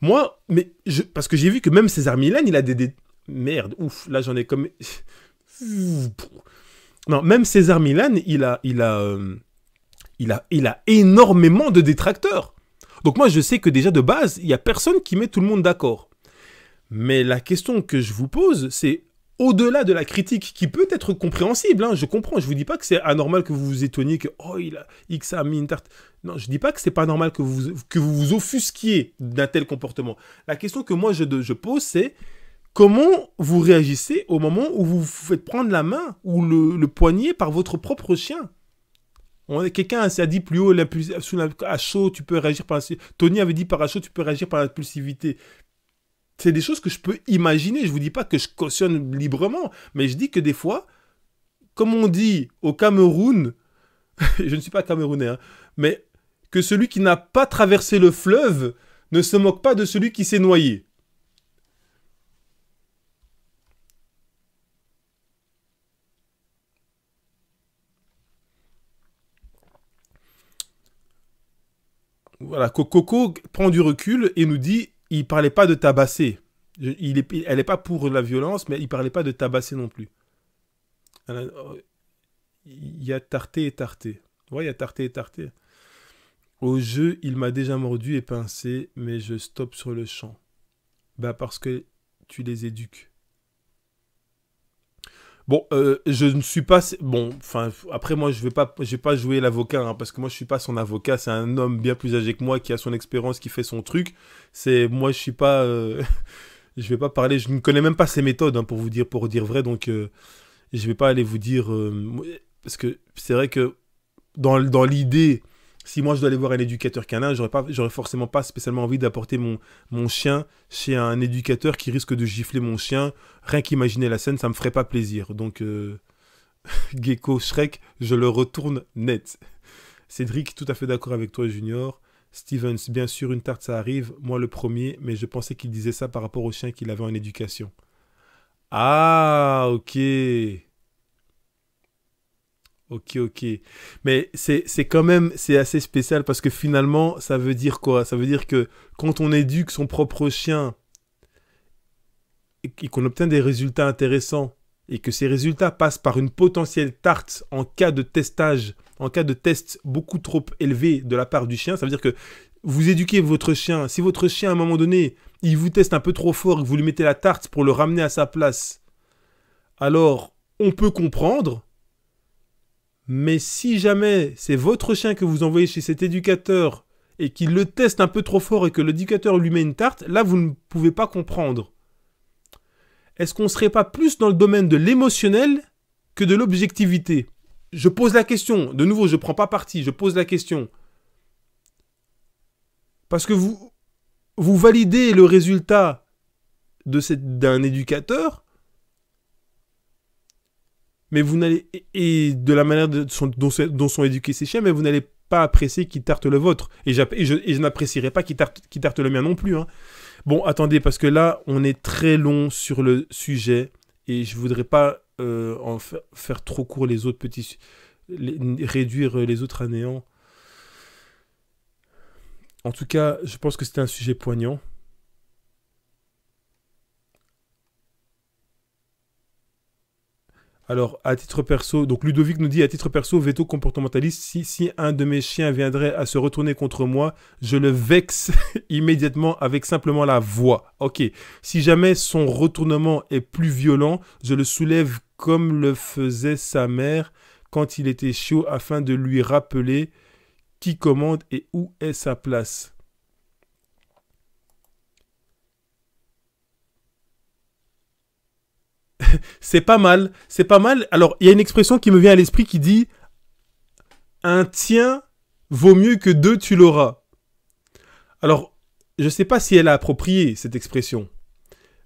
Moi, mais je, parce que j'ai vu que même César Milan, il a des, Merde, ouf, là j'en ai comme... non, même César Milan, il a... Il a, euh, il a, il a énormément de détracteurs. Donc moi, je sais que déjà de base, il n'y a personne qui met tout le monde d'accord. Mais la question que je vous pose, c'est au-delà de la critique qui peut être compréhensible, hein, je comprends, je vous dis pas que c'est anormal que vous vous étonniez que oh il a X a mis une tarte. Non, je dis pas que c'est pas normal que vous vous, vous offusquiez d'un tel comportement. La question que moi je, je pose c'est comment vous réagissez au moment où vous vous faites prendre la main ou le poignet par votre propre chien Quelqu'un a dit plus haut, sous à chaud, tu peux réagir par. Tony avait dit par chaud, tu peux réagir par l'impulsivité. C'est des choses que je peux imaginer. Je vous dis pas que je cautionne librement, mais je dis que des fois, comme on dit au Cameroun, je ne suis pas camerounais, hein, mais que celui qui n'a pas traversé le fleuve ne se moque pas de celui qui s'est noyé. voilà, Coco prend du recul et nous dit il parlait pas de tabasser. Il elle n'est pas pour la violence, mais il parlait pas de tabasser non plus. Il y a tarté et tarté. Oui, il y a tarté et tarté. Au jeu, il m'a déjà mordu et pincé, mais je stoppe sur le champ. Bah parce que tu les éduques. Bon, euh, je ne suis pas. Bon, enfin, après, moi, je ne vais, pas... vais pas jouer l'avocat, hein, parce que moi, je ne suis pas son avocat. C'est un homme bien plus âgé que moi qui a son expérience, qui fait son truc. C'est Moi, je suis pas. Euh, je vais pas parler. Je ne connais même pas ses méthodes, hein, pour vous dire, pour dire vrai. Donc, euh, je ne vais pas aller vous dire. Parce que c'est vrai que dans, dans l'idée si moi je dois aller voir un éducateur canin, j'aurais pas, j'aurais forcément pas spécialement envie d'apporter mon, mon chien chez un éducateur qui risque de gifler mon chien. Rien qu'imaginer la scène, ça me ferait pas plaisir. Donc euh, Gecko Shrek, je le retourne net. Cédric, tout à fait d'accord avec toi, Junior. Stevens, bien sûr, une tarte ça arrive. Moi le premier, mais je pensais qu'il disait ça par rapport au chien qu'il avait en éducation. Ah, ok. Ok, ok. Mais c'est quand même c'est assez spécial parce que finalement, ça veut dire quoi Ça veut dire que quand on éduque son propre chien et qu'on obtient des résultats intéressants et que ces résultats passent par une potentielle tarte en cas de testage, en cas de test beaucoup trop élevé de la part du chien, ça veut dire que vous éduquez votre chien. Si votre chien, à un moment donné, il vous teste un peu trop fort et que vous lui mettez la tarte pour le ramener à sa place, alors on peut comprendre mais si jamais c'est votre chien que vous envoyez chez cet éducateur et qu'il le teste un peu trop fort et que l'éducateur lui met une tarte, là vous ne pouvez pas comprendre. Est-ce qu'on ne serait pas plus dans le domaine de l'émotionnel que de l'objectivité Je pose la question, de nouveau je ne prends pas parti, je pose la question. Parce que vous, vous validez le résultat d'un éducateur, mais vous n'allez et de la manière dont, sont éduqués ces chiens, mais vous n'allez pas apprécier qu'ils tartent le vôtre. Et, je, n'apprécierai pas qu'ils tartent, le mien non plus. Hein. Bon, attendez, parce que là, on est très long sur le sujet et je voudrais pas euh, faire, trop court les autres petits, réduire euh, les autres à néant. En tout cas, je pense que c'était un sujet poignant. Alors, à titre perso, donc Ludovic nous dit à titre perso, veto comportementaliste, si, si un de mes chiens viendrait à se retourner contre moi, je le vexe immédiatement avec simplement la voix. Ok. Si jamais son retournement est plus violent, je le soulève comme le faisait sa mère quand il était chaud afin de lui rappeler qui commande et où est sa place. c'est pas mal, c'est pas mal. Alors, il y a une expression qui me vient à l'esprit qui dit un tien vaut mieux que deux tu l'auras. Alors, je sais pas si elle a approprié cette expression.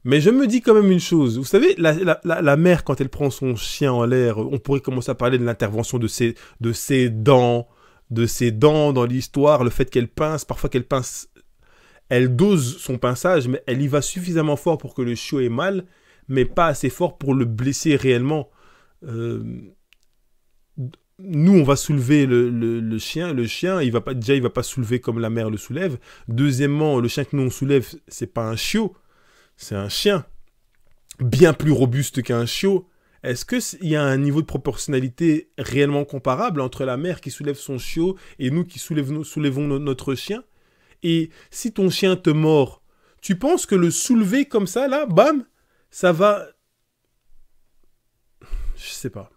Mais je me dis quand même une chose. Vous savez, la, mère, quand elle prend son chien en l'air, on pourrait commencer à parler de l'intervention de ses, de ses dents, de ses dents dans l'histoire, le fait qu'elle pince, parfois qu'elle pince. Elle dose son pinçage, mais elle y va suffisamment fort pour que le chiot ait mal mais pas assez fort pour le blesser réellement. Euh, nous, on va soulever le, chien. Le chien, il va pas, déjà, il va pas soulever comme la mère le soulève. Deuxièmement, le chien que nous, on soulève, c'est pas un chiot, c'est un chien. Bien plus robuste qu'un chiot. Est-ce qu'il y a un niveau de proportionnalité réellement comparable entre la mère qui soulève son chiot et nous qui soulèvons, notre chien Et si ton chien te mord, tu penses que le soulever comme ça, là, bam, ça va... Je sais pas.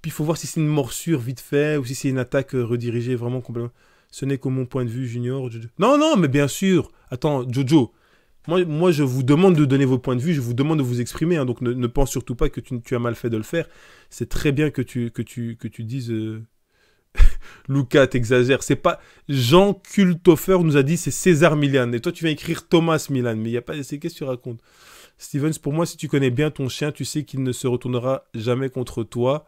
Puis il faut voir si c'est une morsure vite fait ou si c'est une attaque euh, redirigée vraiment complètement. Ce n'est que mon point de vue, Junior. Non, non, mais bien sûr. Attends, Jojo. Moi, je vous demande de donner vos points de vue, je vous demande de vous exprimer. Hein, donc ne, pense surtout pas que tu, as mal fait de le faire. C'est très bien que tu, que tu, que tu dises. Euh, Lucas, t'exagères. C'est pas. Jean Kultoffer nous a dit c'est César Milan. Et toi, tu viens écrire Thomas Milan. Mais il n'y a pas. qu'est-ce que tu racontes Stevens, pour moi, si tu connais bien ton chien, tu sais qu'il ne se retournera jamais contre toi.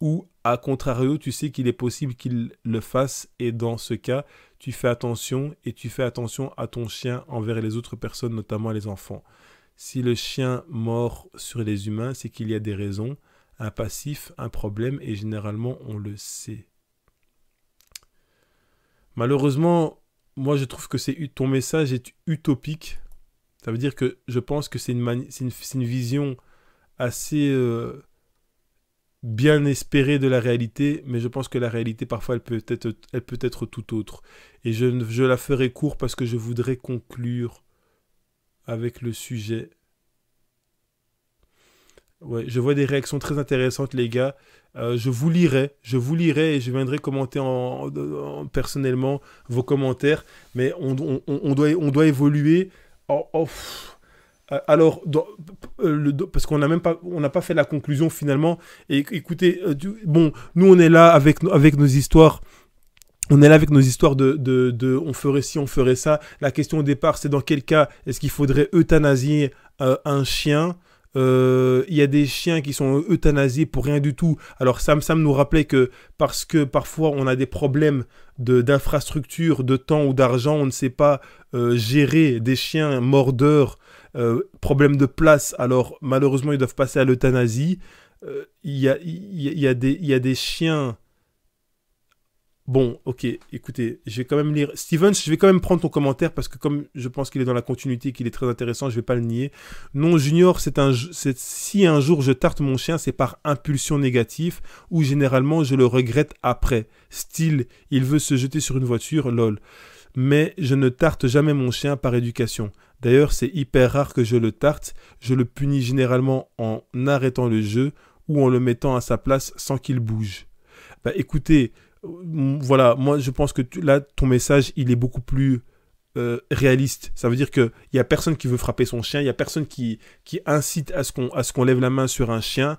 Ou, à contrario, tu sais qu'il est possible qu'il le fasse. Et dans ce cas, tu fais attention et tu fais attention à ton chien envers les autres personnes, notamment les enfants. Si le chien mord sur les humains, c'est qu'il y a des raisons, un passif, un problème, et généralement on le sait. Malheureusement, moi je trouve que c'est ton message est utopique ça veut dire que je pense que c'est une, vision assez euh, bien espérée de la réalité, mais je pense que la réalité, parfois, elle peut être, tout autre. Et je, la ferai court parce que je voudrais conclure avec le sujet. je vois des réactions très intéressantes, les gars. Euh, je vous lirai, je vous lirai et je viendrai commenter personnellement vos commentaires. Mais on doit évoluer. Oh, oh, euh, alors, euh, parce qu'on n'a même pas, on pas fait la conclusion finalement. Et écoutez, euh, bon, nous on est là avec avec nos histoires. On est là avec nos histoires de, de, on ferait ci, on ferait ça. La question au départ, c'est dans quel cas est-ce qu'il faudrait euthanasier un chien euh, il y a des chiens qui sont euthanasiés pour rien du tout. Alors Sam Sam nous rappelait que parce que parfois on a des problèmes d'infrastructure, de, temps ou d'argent, on ne sait pas euh, gérer des chiens mordeurs, problèmes euh, problème de place, alors malheureusement ils doivent passer à l'euthanasie. Il y a, y, a, des chiens Bon, ok, écoutez, je vais quand même lire. Stevens, je vais quand même prendre ton commentaire parce que comme je pense qu'il est dans la continuité, qu'il est très intéressant, je ne vais pas le nier. Non, Junior, c'est un, si un jour je tarte mon chien, c'est par impulsion négative ou généralement je le regrette après. Style, il veut se jeter sur une voiture, lol. Mais je ne tarte jamais mon chien par éducation. D'ailleurs, c'est hyper rare que je le tarte. Je le punis généralement en arrêtant le jeu ou en le mettant à sa place sans qu'il bouge. Bah écoutez, euh, voilà, moi je pense que là, ton message, il est beaucoup plus euh, réaliste. Ça veut dire qu'il n'y a personne qui veut frapper son chien, il n'y a personne qui, qui incite à ce qu'on qu'on lève la main sur un chien.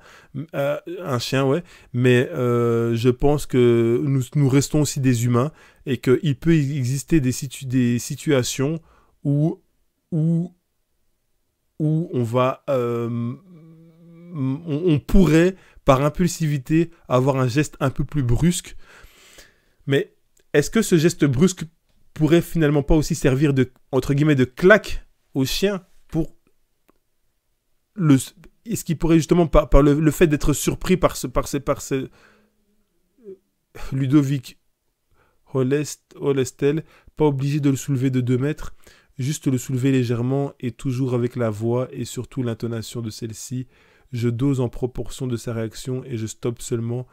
Euh, un chien, ouais. Mais je pense que nous, restons aussi des humains et qu'il peut exister des, des situations où, où, où on va... on pourrait par impulsivité avoir un geste un peu plus brusque mais est-ce que ce geste brusque pourrait finalement pas aussi servir de, entre guillemets, de claque au chien pour le... Est-ce qu'il pourrait justement, par, le, fait d'être surpris par ce... Par par ce... Euh, Ludovic Holestel, pas obligé de le soulever de 2 mètres, juste le soulever légèrement et toujours avec la voix et surtout l'intonation de celle-ci. Je dose en proportion de sa réaction et je stoppe seulement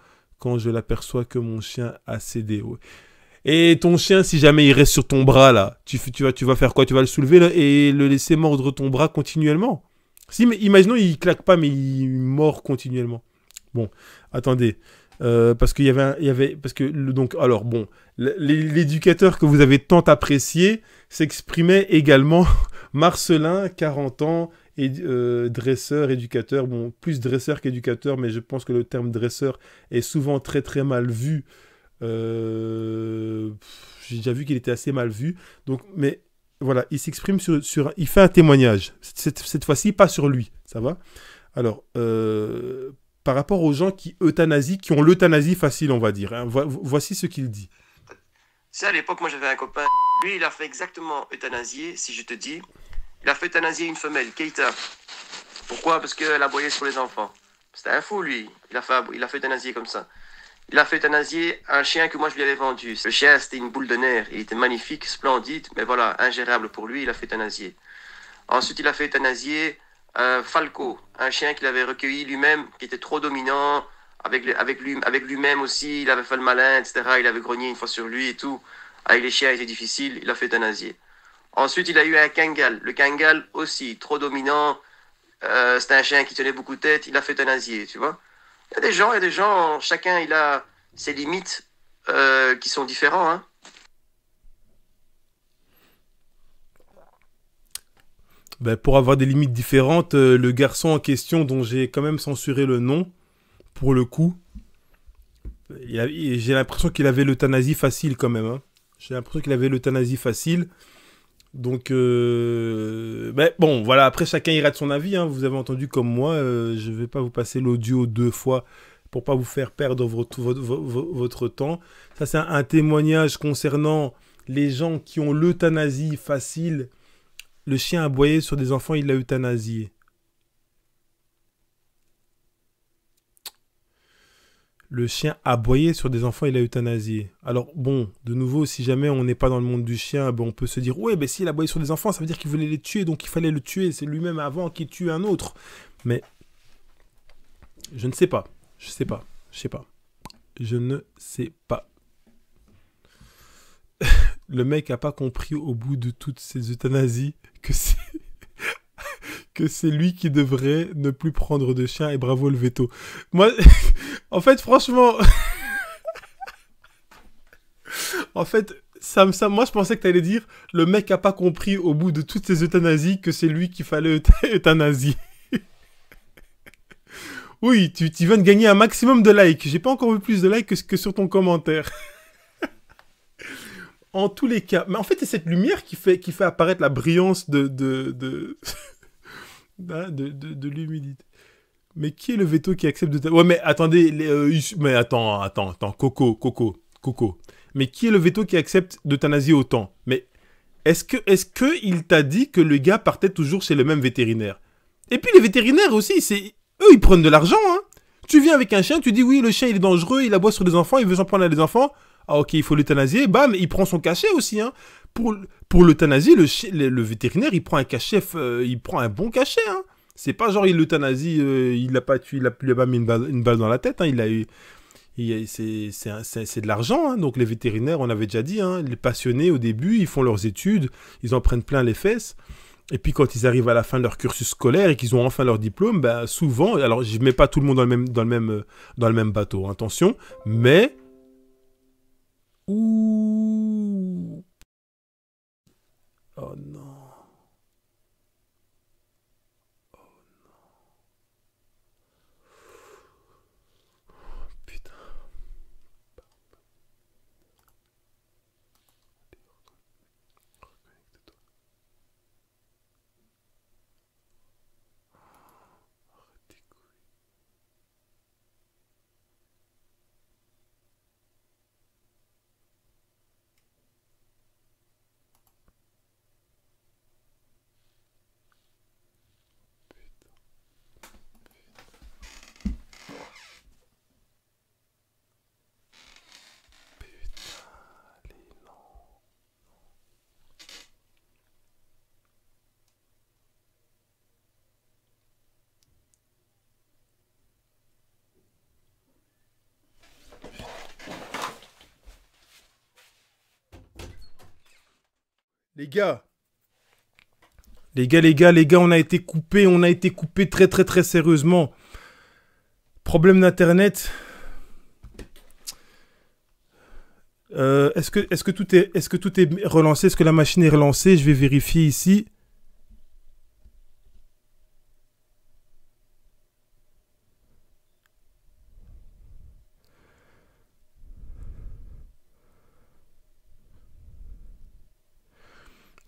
quand je l'aperçois que mon chien a cédé. Et ton chien, si jamais il reste sur ton bras là, tu, vas, faire quoi Tu vas le soulever et le laisser mordre ton bras continuellement Si, mais imaginons, il claque pas, mais il mord continuellement. Bon, attendez. Euh, parce qu'il y avait, il y avait, parce que donc, alors bon, l'éducateur que vous avez tant apprécié s'exprimait également. Marcelin, 40 ans, euh, dresseur, éducateur. Bon, plus dresseur qu'éducateur, mais je pense que le terme dresseur est souvent très très mal vu. Euh, j'ai déjà vu qu'il était assez mal vu. Donc, mais voilà, il s'exprime sur, Il fait un témoignage. Cette, fois-ci, pas sur lui. Ça va Alors, euh, par rapport aux gens qui euthanasient, qui ont l'euthanasie facile, on va dire. Hein, voici ce qu'il dit. C'est à l'époque, moi j'avais un copain, lui il a fait exactement euthanasier, si je te dis, il a fait euthanasier une femelle, Keita. Pourquoi Parce qu'elle aboyait sur les enfants. C'était un fou, lui. Il a fait, il a fait comme ça. Il a fait un euthanasier un chien que moi je lui avais vendu. Le chien, c'était une boule de nerf. Il était magnifique, splendide, mais voilà, ingérable pour lui. Il a fait un euthanasier. Ensuite, il a fait euthanasier un euh, Falco, un chien qu'il avait recueilli lui-même, qui était trop dominant, avec, avec, lui, avec lui-même aussi. Il avait fait le malin, etc. Il avait grogné une fois sur lui et tout. Avec ah, les chiens, il était difficile. Il a fait un euthanasier. Ensuite, il a eu un Kangal. Le Kangal aussi, trop dominant. Euh, c'était un chien qui tenait beaucoup de tête. Il a fait euthanasier, tu vois. Il y a des gens, il y a des gens, chacun il a ses limites euh, qui sont différents. Hein. Ben, pour avoir des limites différentes, euh, le garçon en question, dont j'ai quand même censuré le nom, pour le coup, j'ai l'impression qu'il avait l'euthanasie facile quand même. Hein. J'ai l'impression qu'il avait l'euthanasie facile. Donc, euh, bon, voilà, après chacun ira de son avis. Hein. Vous avez entendu comme moi, euh, je ne vais pas vous passer l'audio deux fois pour pas vous faire perdre votre, temps. Ça, c'est un, témoignage concernant les gens qui ont l'euthanasie facile. Le chien boyé sur des enfants, il l'a euthanasié. le chien aboyé sur des enfants, il a euthanasié. Alors bon, de nouveau, si jamais on n'est pas dans le monde du chien, ben, on peut se dire, ouais, ben s'il aboyait sur des enfants, ça veut dire qu'il voulait les tuer, donc il fallait le tuer, c'est lui-même avant qu'il tue un autre. Mais je ne sais pas, je sais pas, je ne sais pas. Je ne sais pas. le mec a pas compris au bout de toutes ces euthanasies que c'est... que c'est lui qui devrait ne plus prendre de chien et bravo le veto. Moi, En fait, franchement. en fait, moi je pensais que tu allais dire le mec a pas compris au bout de toutes ces euthanasies que c'est lui qu'il fallait euthanasier. oui, tu, tu viens de gagner un maximum de likes. J'ai pas encore vu plus de likes que, sur ton commentaire. en tous les cas, mais en fait c'est cette lumière qui fait, qui fait apparaître la brillance de, de l'humidité. Mais qui est le veto qui accepte de Ouais, mais attendez, euh, mais attends, attends, attends, Coco, Coco, Coco. Mais qui est le veto qui accepte d'euthanasier autant Mais est-ce que, est-ce que il t'a dit que le gars partait toujours chez le même vétérinaire Et puis les vétérinaires aussi, c'est eux, ils prennent de l'argent. Hein tu viens avec un chien, tu dis oui, le chien il est dangereux, il aboie sur des enfants, il veut s'en prendre à des enfants. Ah ok, il faut l'euthanasier. Bam, il prend son cachet aussi. Hein. Pour, pour l'euthanasie, le, le, vétérinaire, il prend un cachet, euh, il prend un bon cachet. Hein. C'est pas genre il l'euthanasie, euh, il l'a pas tué, il a, pas mis une balle, une balle, dans la tête, hein. il a eu. C'est de l'argent, hein. donc les vétérinaires, on avait déjà dit, hein, les passionnés au début, ils font leurs études, ils en prennent plein les fesses, et puis quand ils arrivent à la fin de leur cursus scolaire et qu'ils ont enfin leur diplôme, bah, souvent, alors je mets pas tout le monde dans le même, dans le même, euh, dans le même bateau, attention, mais... Ouh... Oh non. Les gars. Les gars, les gars, les gars, on a été coupé, on a été coupé très très très sérieusement. Problème d'internet. Euh, est-ce que, est que, tout est, est, -ce que tout est relancé Est-ce que la machine est relancée Je vais vérifier ici.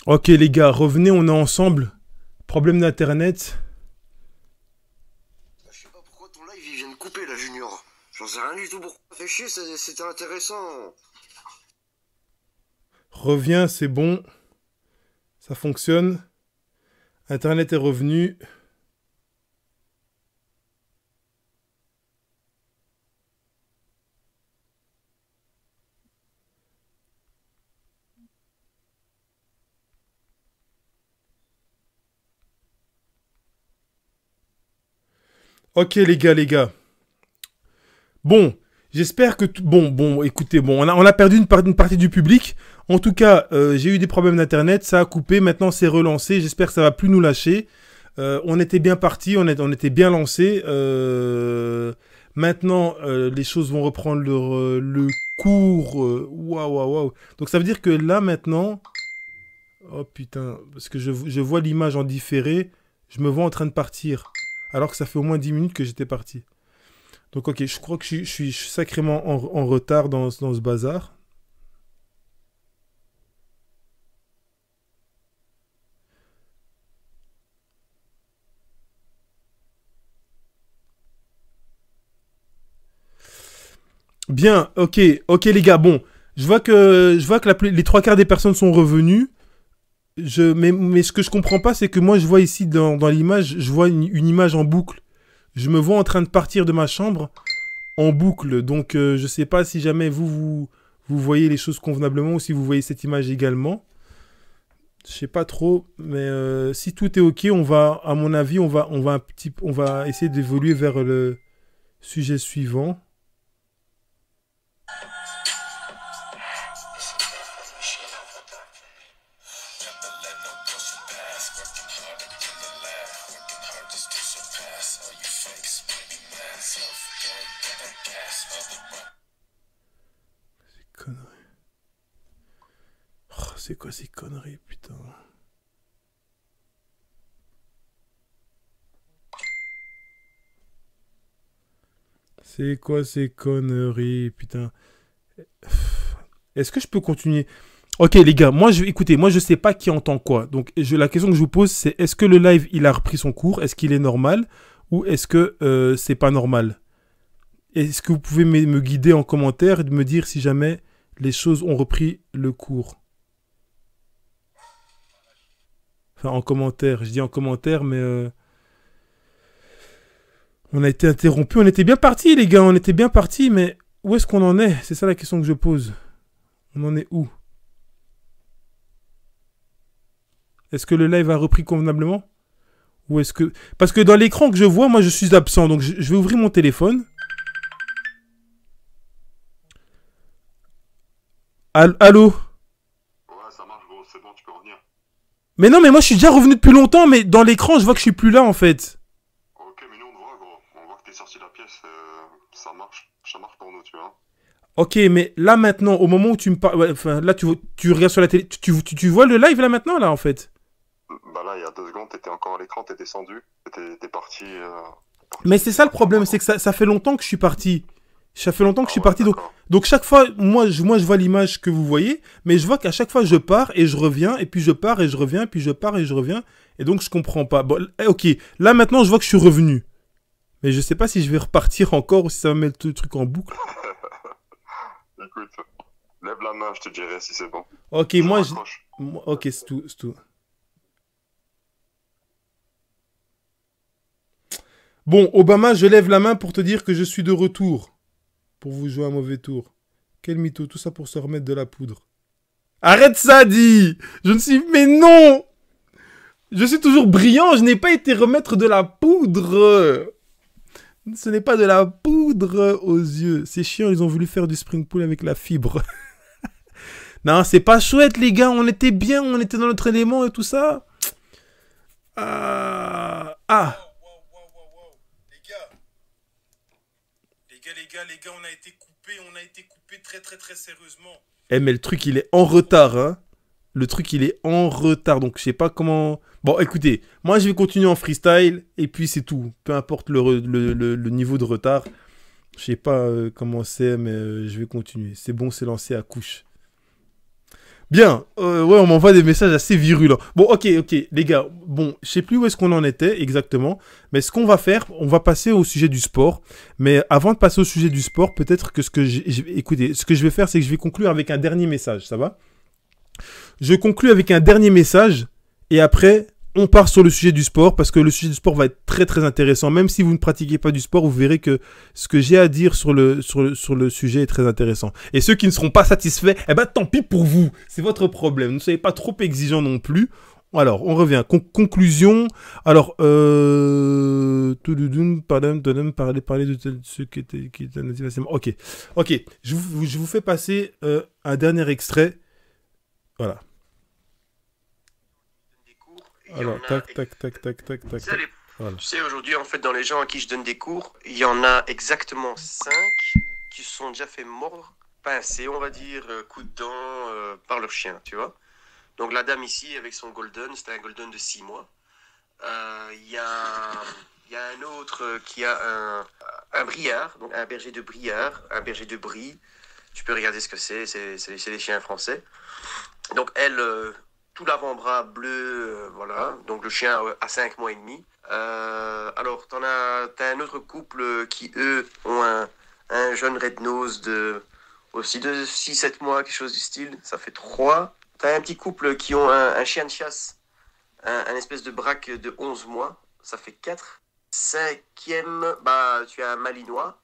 Ok les gars, revenez, on est ensemble. Problème d'internet. Je sais pas pourquoi ton live il vient de couper là, Junior. J'en sais rien du tout pourquoi. Fait chier, c'était intéressant. Reviens, c'est bon. Ça fonctionne. Internet est revenu. Ok les gars, les gars. Bon, j'espère que... Bon, bon, écoutez, bon, on a, on a perdu une, partie du public. En tout cas, euh, j'ai eu des problèmes d'internet, ça a coupé, maintenant c'est relancé, j'espère que ça va plus nous lâcher. Euh, on était bien parti, on, était bien lancé. Euh, maintenant, les choses vont reprendre leur, le cours. Waouh, waouh, waouh. Donc ça veut dire que là maintenant... Oh putain, parce que je, je vois l'image en différé, je me vois en train de partir alors que ça fait au moins 10 minutes que j'étais parti. Donc ok, je crois que je, suis sacrément en, retard dans, ce bazar. Bien, ok, ok les gars, bon, je vois que, je vois que les trois quarts des personnes sont revenues. Je, mais, ce que je comprends pas, c'est que moi, je vois ici dans, dans l'image, je vois une, une, image en boucle. Je me vois en train de partir de ma chambre en boucle. Donc, euh, je sais pas si jamais vous, vous, vous voyez les choses convenablement ou si vous voyez cette image également. Je sais pas trop, mais euh, si tout est ok, on va, à mon avis, on va, on va un petit, on va essayer d'évoluer vers le sujet suivant. c'est quoi ces conneries, putain C'est quoi ces conneries, putain Est-ce que je peux continuer Ok les gars, moi je écoutez, moi je sais pas qui entend quoi. Donc la question que je vous pose c'est est-ce que le live il a repris son cours Est-ce qu'il est normal ou est-ce que euh, c'est pas normal Est-ce que vous pouvez me, me guider en commentaire et me dire si jamais les choses ont repris le cours Enfin, en commentaire. Je dis en commentaire, mais. Euh, on a été interrompu. On était bien parti, les gars. On était bien parti, mais où est-ce qu'on en est C'est ça la question que je pose. On en est où Est-ce que le live a repris convenablement Ou est-ce que... Parce que dans l'écran que je vois, moi je suis absent, donc je vais ouvrir mon téléphone. Allô Mais non, mais moi je suis déjà revenu depuis longtemps, mais dans l'écran je vois que je suis plus là en fait. Ok, mais nous on voit gros, on voit que t'es sorti de la pièce, euh, ça marche, ça marche pour nous, tu vois. Ok, mais là maintenant, au moment où tu me parles, enfin là tu, tu regardes sur la télé, tu, tu, tu, vois le live là maintenant là en fait Bah là il y a deux secondes, t'étais encore à l'écran, t'es descendu, t'es parti. Euh, parti mais c'est ça le problème, c'est que ça, ça fait longtemps que je suis parti. Ça fait longtemps que je suis ah parti. Donc, donc chaque fois, moi je, moi, je vois l'image que vous voyez, mais je vois qu'à chaque fois, je pars et je reviens, et puis je pars et je reviens, et puis je pars et je reviens. Et donc, je comprends pas. Bon, eh, ok, là maintenant, je vois que je suis revenu. Mais je sais pas si je vais repartir encore ou si ça va mettre le truc en boucle. Écoute, lève la main, je te dirai si c'est bon. Ok, moi, Ok, c'est tout, c'est tout. Bon, Obama, je lève la main pour te dire que je suis de retour pour vous jouer un mauvais tour. Quel mytho, tout ça pour se remettre de la poudre. Arrête ça, dit Je ne suis... Mais non Je suis toujours brillant, je n'ai pas été remettre de la poudre Ce n'est pas de la poudre aux yeux. C'est chiant, ils ont voulu faire du spring pool avec la fibre. non, c'est pas chouette, les gars, on était bien, on était dans notre élément et tout ça. Ah, ah. les gars, on a été coupé, on a été coupé très très très sérieusement. Eh mais le truc il est en retard, hein. Le truc il est en retard, donc je sais pas comment. Bon, écoutez, moi je vais continuer en freestyle et puis c'est tout. Peu importe le, le, niveau de retard, je sais pas euh, comment c'est, mais euh, je vais continuer. C'est bon, c'est lancé à couche. Bien, euh, ouais, on m'envoie des messages assez virulents. Bon, ok, ok, les gars, bon, je sais plus où est-ce qu'on en était exactement, mais ce qu'on va faire, on va passer au sujet du sport. Mais avant de passer au sujet du sport, peut-être que ce que je, écoutez, ce que je vais faire, c'est que je vais conclure avec un dernier message, ça va Je conclue avec un dernier message, et après, on part sur le sujet du sport parce que le sujet du sport va être très très intéressant. Même si vous ne pratiquez pas du sport, vous verrez que ce que j'ai à dire sur le, sur, le, sur le sujet est très intéressant. Et ceux qui ne seront pas satisfaits, eh ben tant pis pour vous. C'est votre problème. Ne soyez pas trop exigeant non plus. Alors, on revient. conclusion. Alors, euh... Pardon, parler, parler de ce qui était, qui était Ok. Ok. Je vous, je vous fais passer euh, un dernier extrait. Voilà. Alors, tac, tac, tac, tac, tac, tac, Tu sais, aujourd'hui, en fait, dans les gens à qui je donne des cours, il y en a exactement 5 qui se sont déjà fait mordre, pincés, on va dire, euh, coup de dent euh, par leur chien, tu vois. Donc la dame ici, avec son golden, c'était un golden de 6 mois. Euh, il y, a, y, a un autre qui a un, un, briard, donc un berger de briard, un berger de brie. Tu peux regarder ce que c'est, c'est les chiens français. Donc elle, tout l'avant-bras bleu, euh, voilà. Ah. Donc le chien a euh, 5 mois et demi. Euh, alors, t'en as, t'as un autre couple qui, eux, ont un, jeune red nose de aussi de 6-7 mois, quelque chose du style. Ça fait 3. T'as un petit couple qui ont un, chien de chasse, un, espèce de braque de 11 mois. Ça fait 4. Cinquième, bah, tu as un malinois.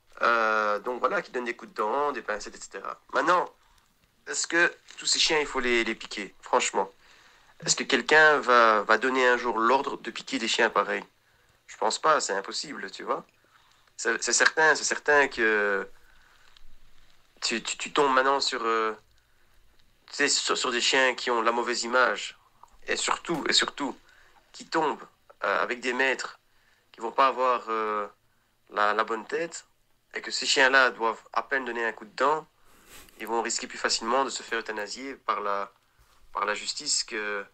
donc voilà, qui donne des coups de dents, des pincettes, etc. Maintenant, est-ce que tous ces chiens, il faut les piquer Franchement. Est-ce que quelqu'un va, donner un jour l'ordre de piquer des chiens pareils Je pense pas, c'est impossible, tu vois. C'est certain, c'est certain que tu, tombes maintenant euh, sur, sur, des chiens qui ont la mauvaise image. Et surtout, et surtout, qui tombent euh, avec des maîtres qui vont pas avoir euh, la, la bonne tête. Et que ces chiens-là doivent à peine donner un coup de dent. Ils vont risquer plus facilement de se faire euthanasier par la, par la justice que,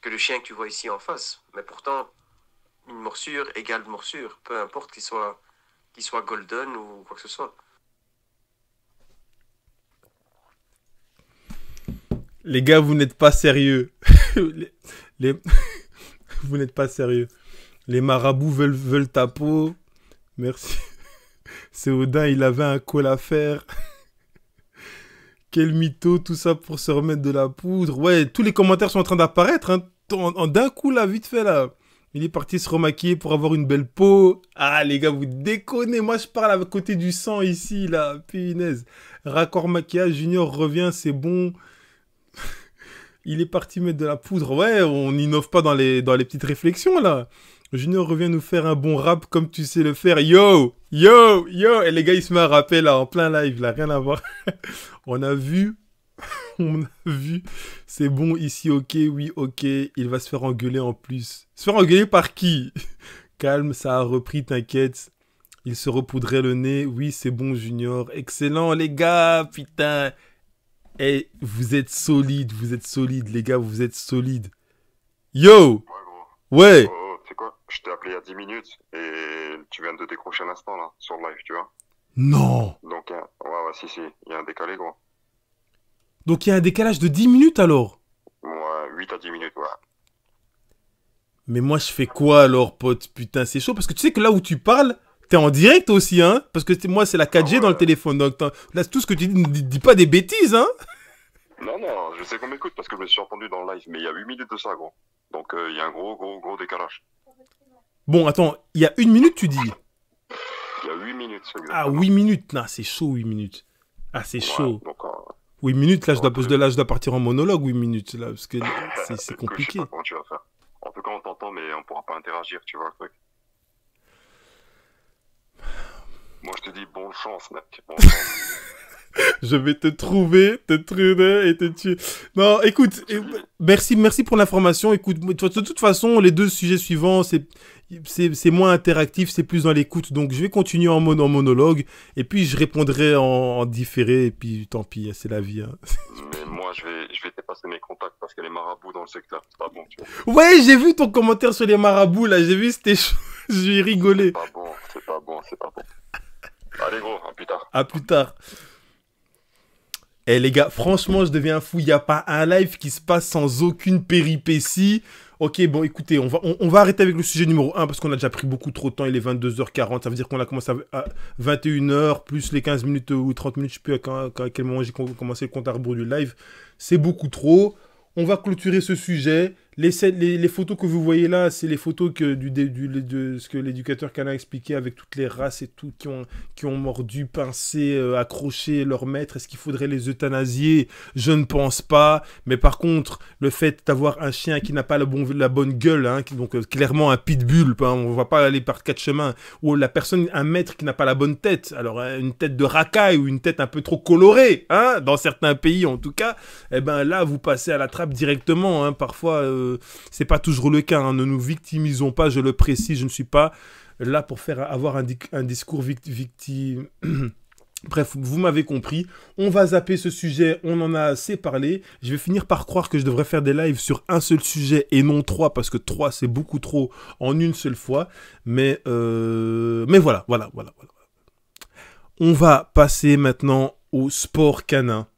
que le chien que tu vois ici en face. Mais pourtant, une morsure égale morsure, peu importe qu'il soit, qu'il soit golden ou quoi que ce soit. Les gars, vous n'êtes pas sérieux. les, vous n'êtes pas sérieux. Les marabouts veulent, veulent ta peau. Merci. Odin, il avait un col à faire quel mytho, tout ça pour se remettre de la poudre. Ouais, tous les commentaires sont en train d'apparaître. Hein. D'un coup, là, vite fait, là. Il est parti se remaquiller pour avoir une belle peau. Ah, les gars, vous déconnez. Moi, je parle à côté du sang ici, là. Punaise. Raccord maquillage, Junior revient, c'est bon. il est parti mettre de la poudre. Ouais, on n'innove pas dans les, dans les petites réflexions, là. Junior revient nous faire un bon rap comme tu sais le faire. Yo, yo, yo. Et les gars, il se met à rapper, là, en plein live, là. Rien à voir. On a vu on a vu, c'est bon, ici, ok, oui, ok, il va se faire engueuler en plus. Se faire engueuler par qui Calme, ça a repris, t'inquiète. Il se repoudrait le nez, oui, c'est bon, Junior. Excellent, les gars, putain. Eh, vous êtes solides, vous êtes solides, les gars, vous êtes solides Yo Ouais. Oh, oh, tu sais quoi Je t'ai appelé il y a 10 minutes et tu viens de décrocher un instant, là, sur le live, tu vois. Non Donc, ouais, ouais, si, si, il y a un décalé, gros. Donc il y a un décalage de 10 minutes alors Ouais, 8 à 10 minutes, ouais. Mais moi, je fais quoi alors, pote Putain, c'est chaud. Parce que tu sais que là où tu parles, t'es en direct aussi, hein Parce que moi, c'est la 4G ah dans le téléphone. Donc, là, tout ce que tu dis, ne dis pas des bêtises, hein Non, non, je sais qu'on m'écoute parce que je me suis entendu dans le live. Mais il y a 8 minutes de ça, gros. Donc, euh, il y a un gros, gros, gros décalage. Bon, attends, il y a une minute, tu dis il y a 8 minutes. Exactement. Ah, 8 minutes. Non, c'est chaud, 8 minutes. Ah, c'est chaud. 8 euh, minutes, là, je dois, là, je partir en monologue 8 minutes, là, parce que c'est compliqué. sais tu vas faire. En tout cas, on t'entend, mais on pourra pas interagir, tu vois le truc. Moi, je te dis bonne chance, mec. Bonne chance. Je vais te trouver, te truner et te tuer. Non, écoute, merci, merci pour l'information. Écoute, de toute façon, les deux sujets suivants, c'est c'est moins interactif, c'est plus dans l'écoute. Donc je vais continuer en, monologue et puis je répondrai en, différé. Et puis tant pis, c'est la vie. Hein. Mais moi, je vais, je vais te passer mes contacts parce qu'il y a les marabouts dans le secteur, c'est pas bon. Tu vois. Ouais, j'ai vu ton commentaire sur les marabouts là. J'ai vu, c'était chaud. j'ai rigolé. C'est pas bon, c'est pas bon, c'est pas bon. Allez gros, à plus tard. À plus tard. Eh les gars, franchement, je deviens fou. Il n'y a pas un live qui se passe sans aucune péripétie. Ok, bon, écoutez, on va, on, va arrêter avec le sujet numéro 1 parce qu'on a déjà pris beaucoup trop de temps. Il est 22h40. Ça veut dire qu'on a commencé à, 21h plus les 15 minutes ou 30 minutes. Je ne sais plus à quel moment j'ai commencé le compte à rebours du live. C'est beaucoup trop. On va clôturer ce sujet. Les, photos que vous voyez là, c'est les photos que, du, de, ce que l'éducateur a expliqué avec toutes les races et tout qui ont, qui ont mordu, pincé, euh, accroché leur maître. Est-ce qu'il faudrait les euthanasier Je ne pense pas. Mais par contre, le fait d'avoir un chien qui n'a pas la, la bonne gueule, hein, qui, donc euh, clairement un pitbull, hein, on ne va pas aller par quatre chemins, ou la personne, un maître qui n'a pas la bonne tête, alors euh, une tête de racaille ou une tête un peu trop colorée, hein, dans certains pays en tout cas, et eh ben là, vous passez à la trappe directement. Hein. parfois c'est pas toujours le cas. Hein. Ne nous victimisons pas, je le précise, je ne suis pas là pour faire avoir un, discours victime. Bref, vous m'avez compris. On va zapper ce sujet, on en a assez parlé. Je vais finir par croire que je devrais faire des lives sur un seul sujet et non trois, parce que trois c'est beaucoup trop en une seule fois. Mais, euh, Mais voilà, voilà, voilà. On va passer maintenant au sport canin.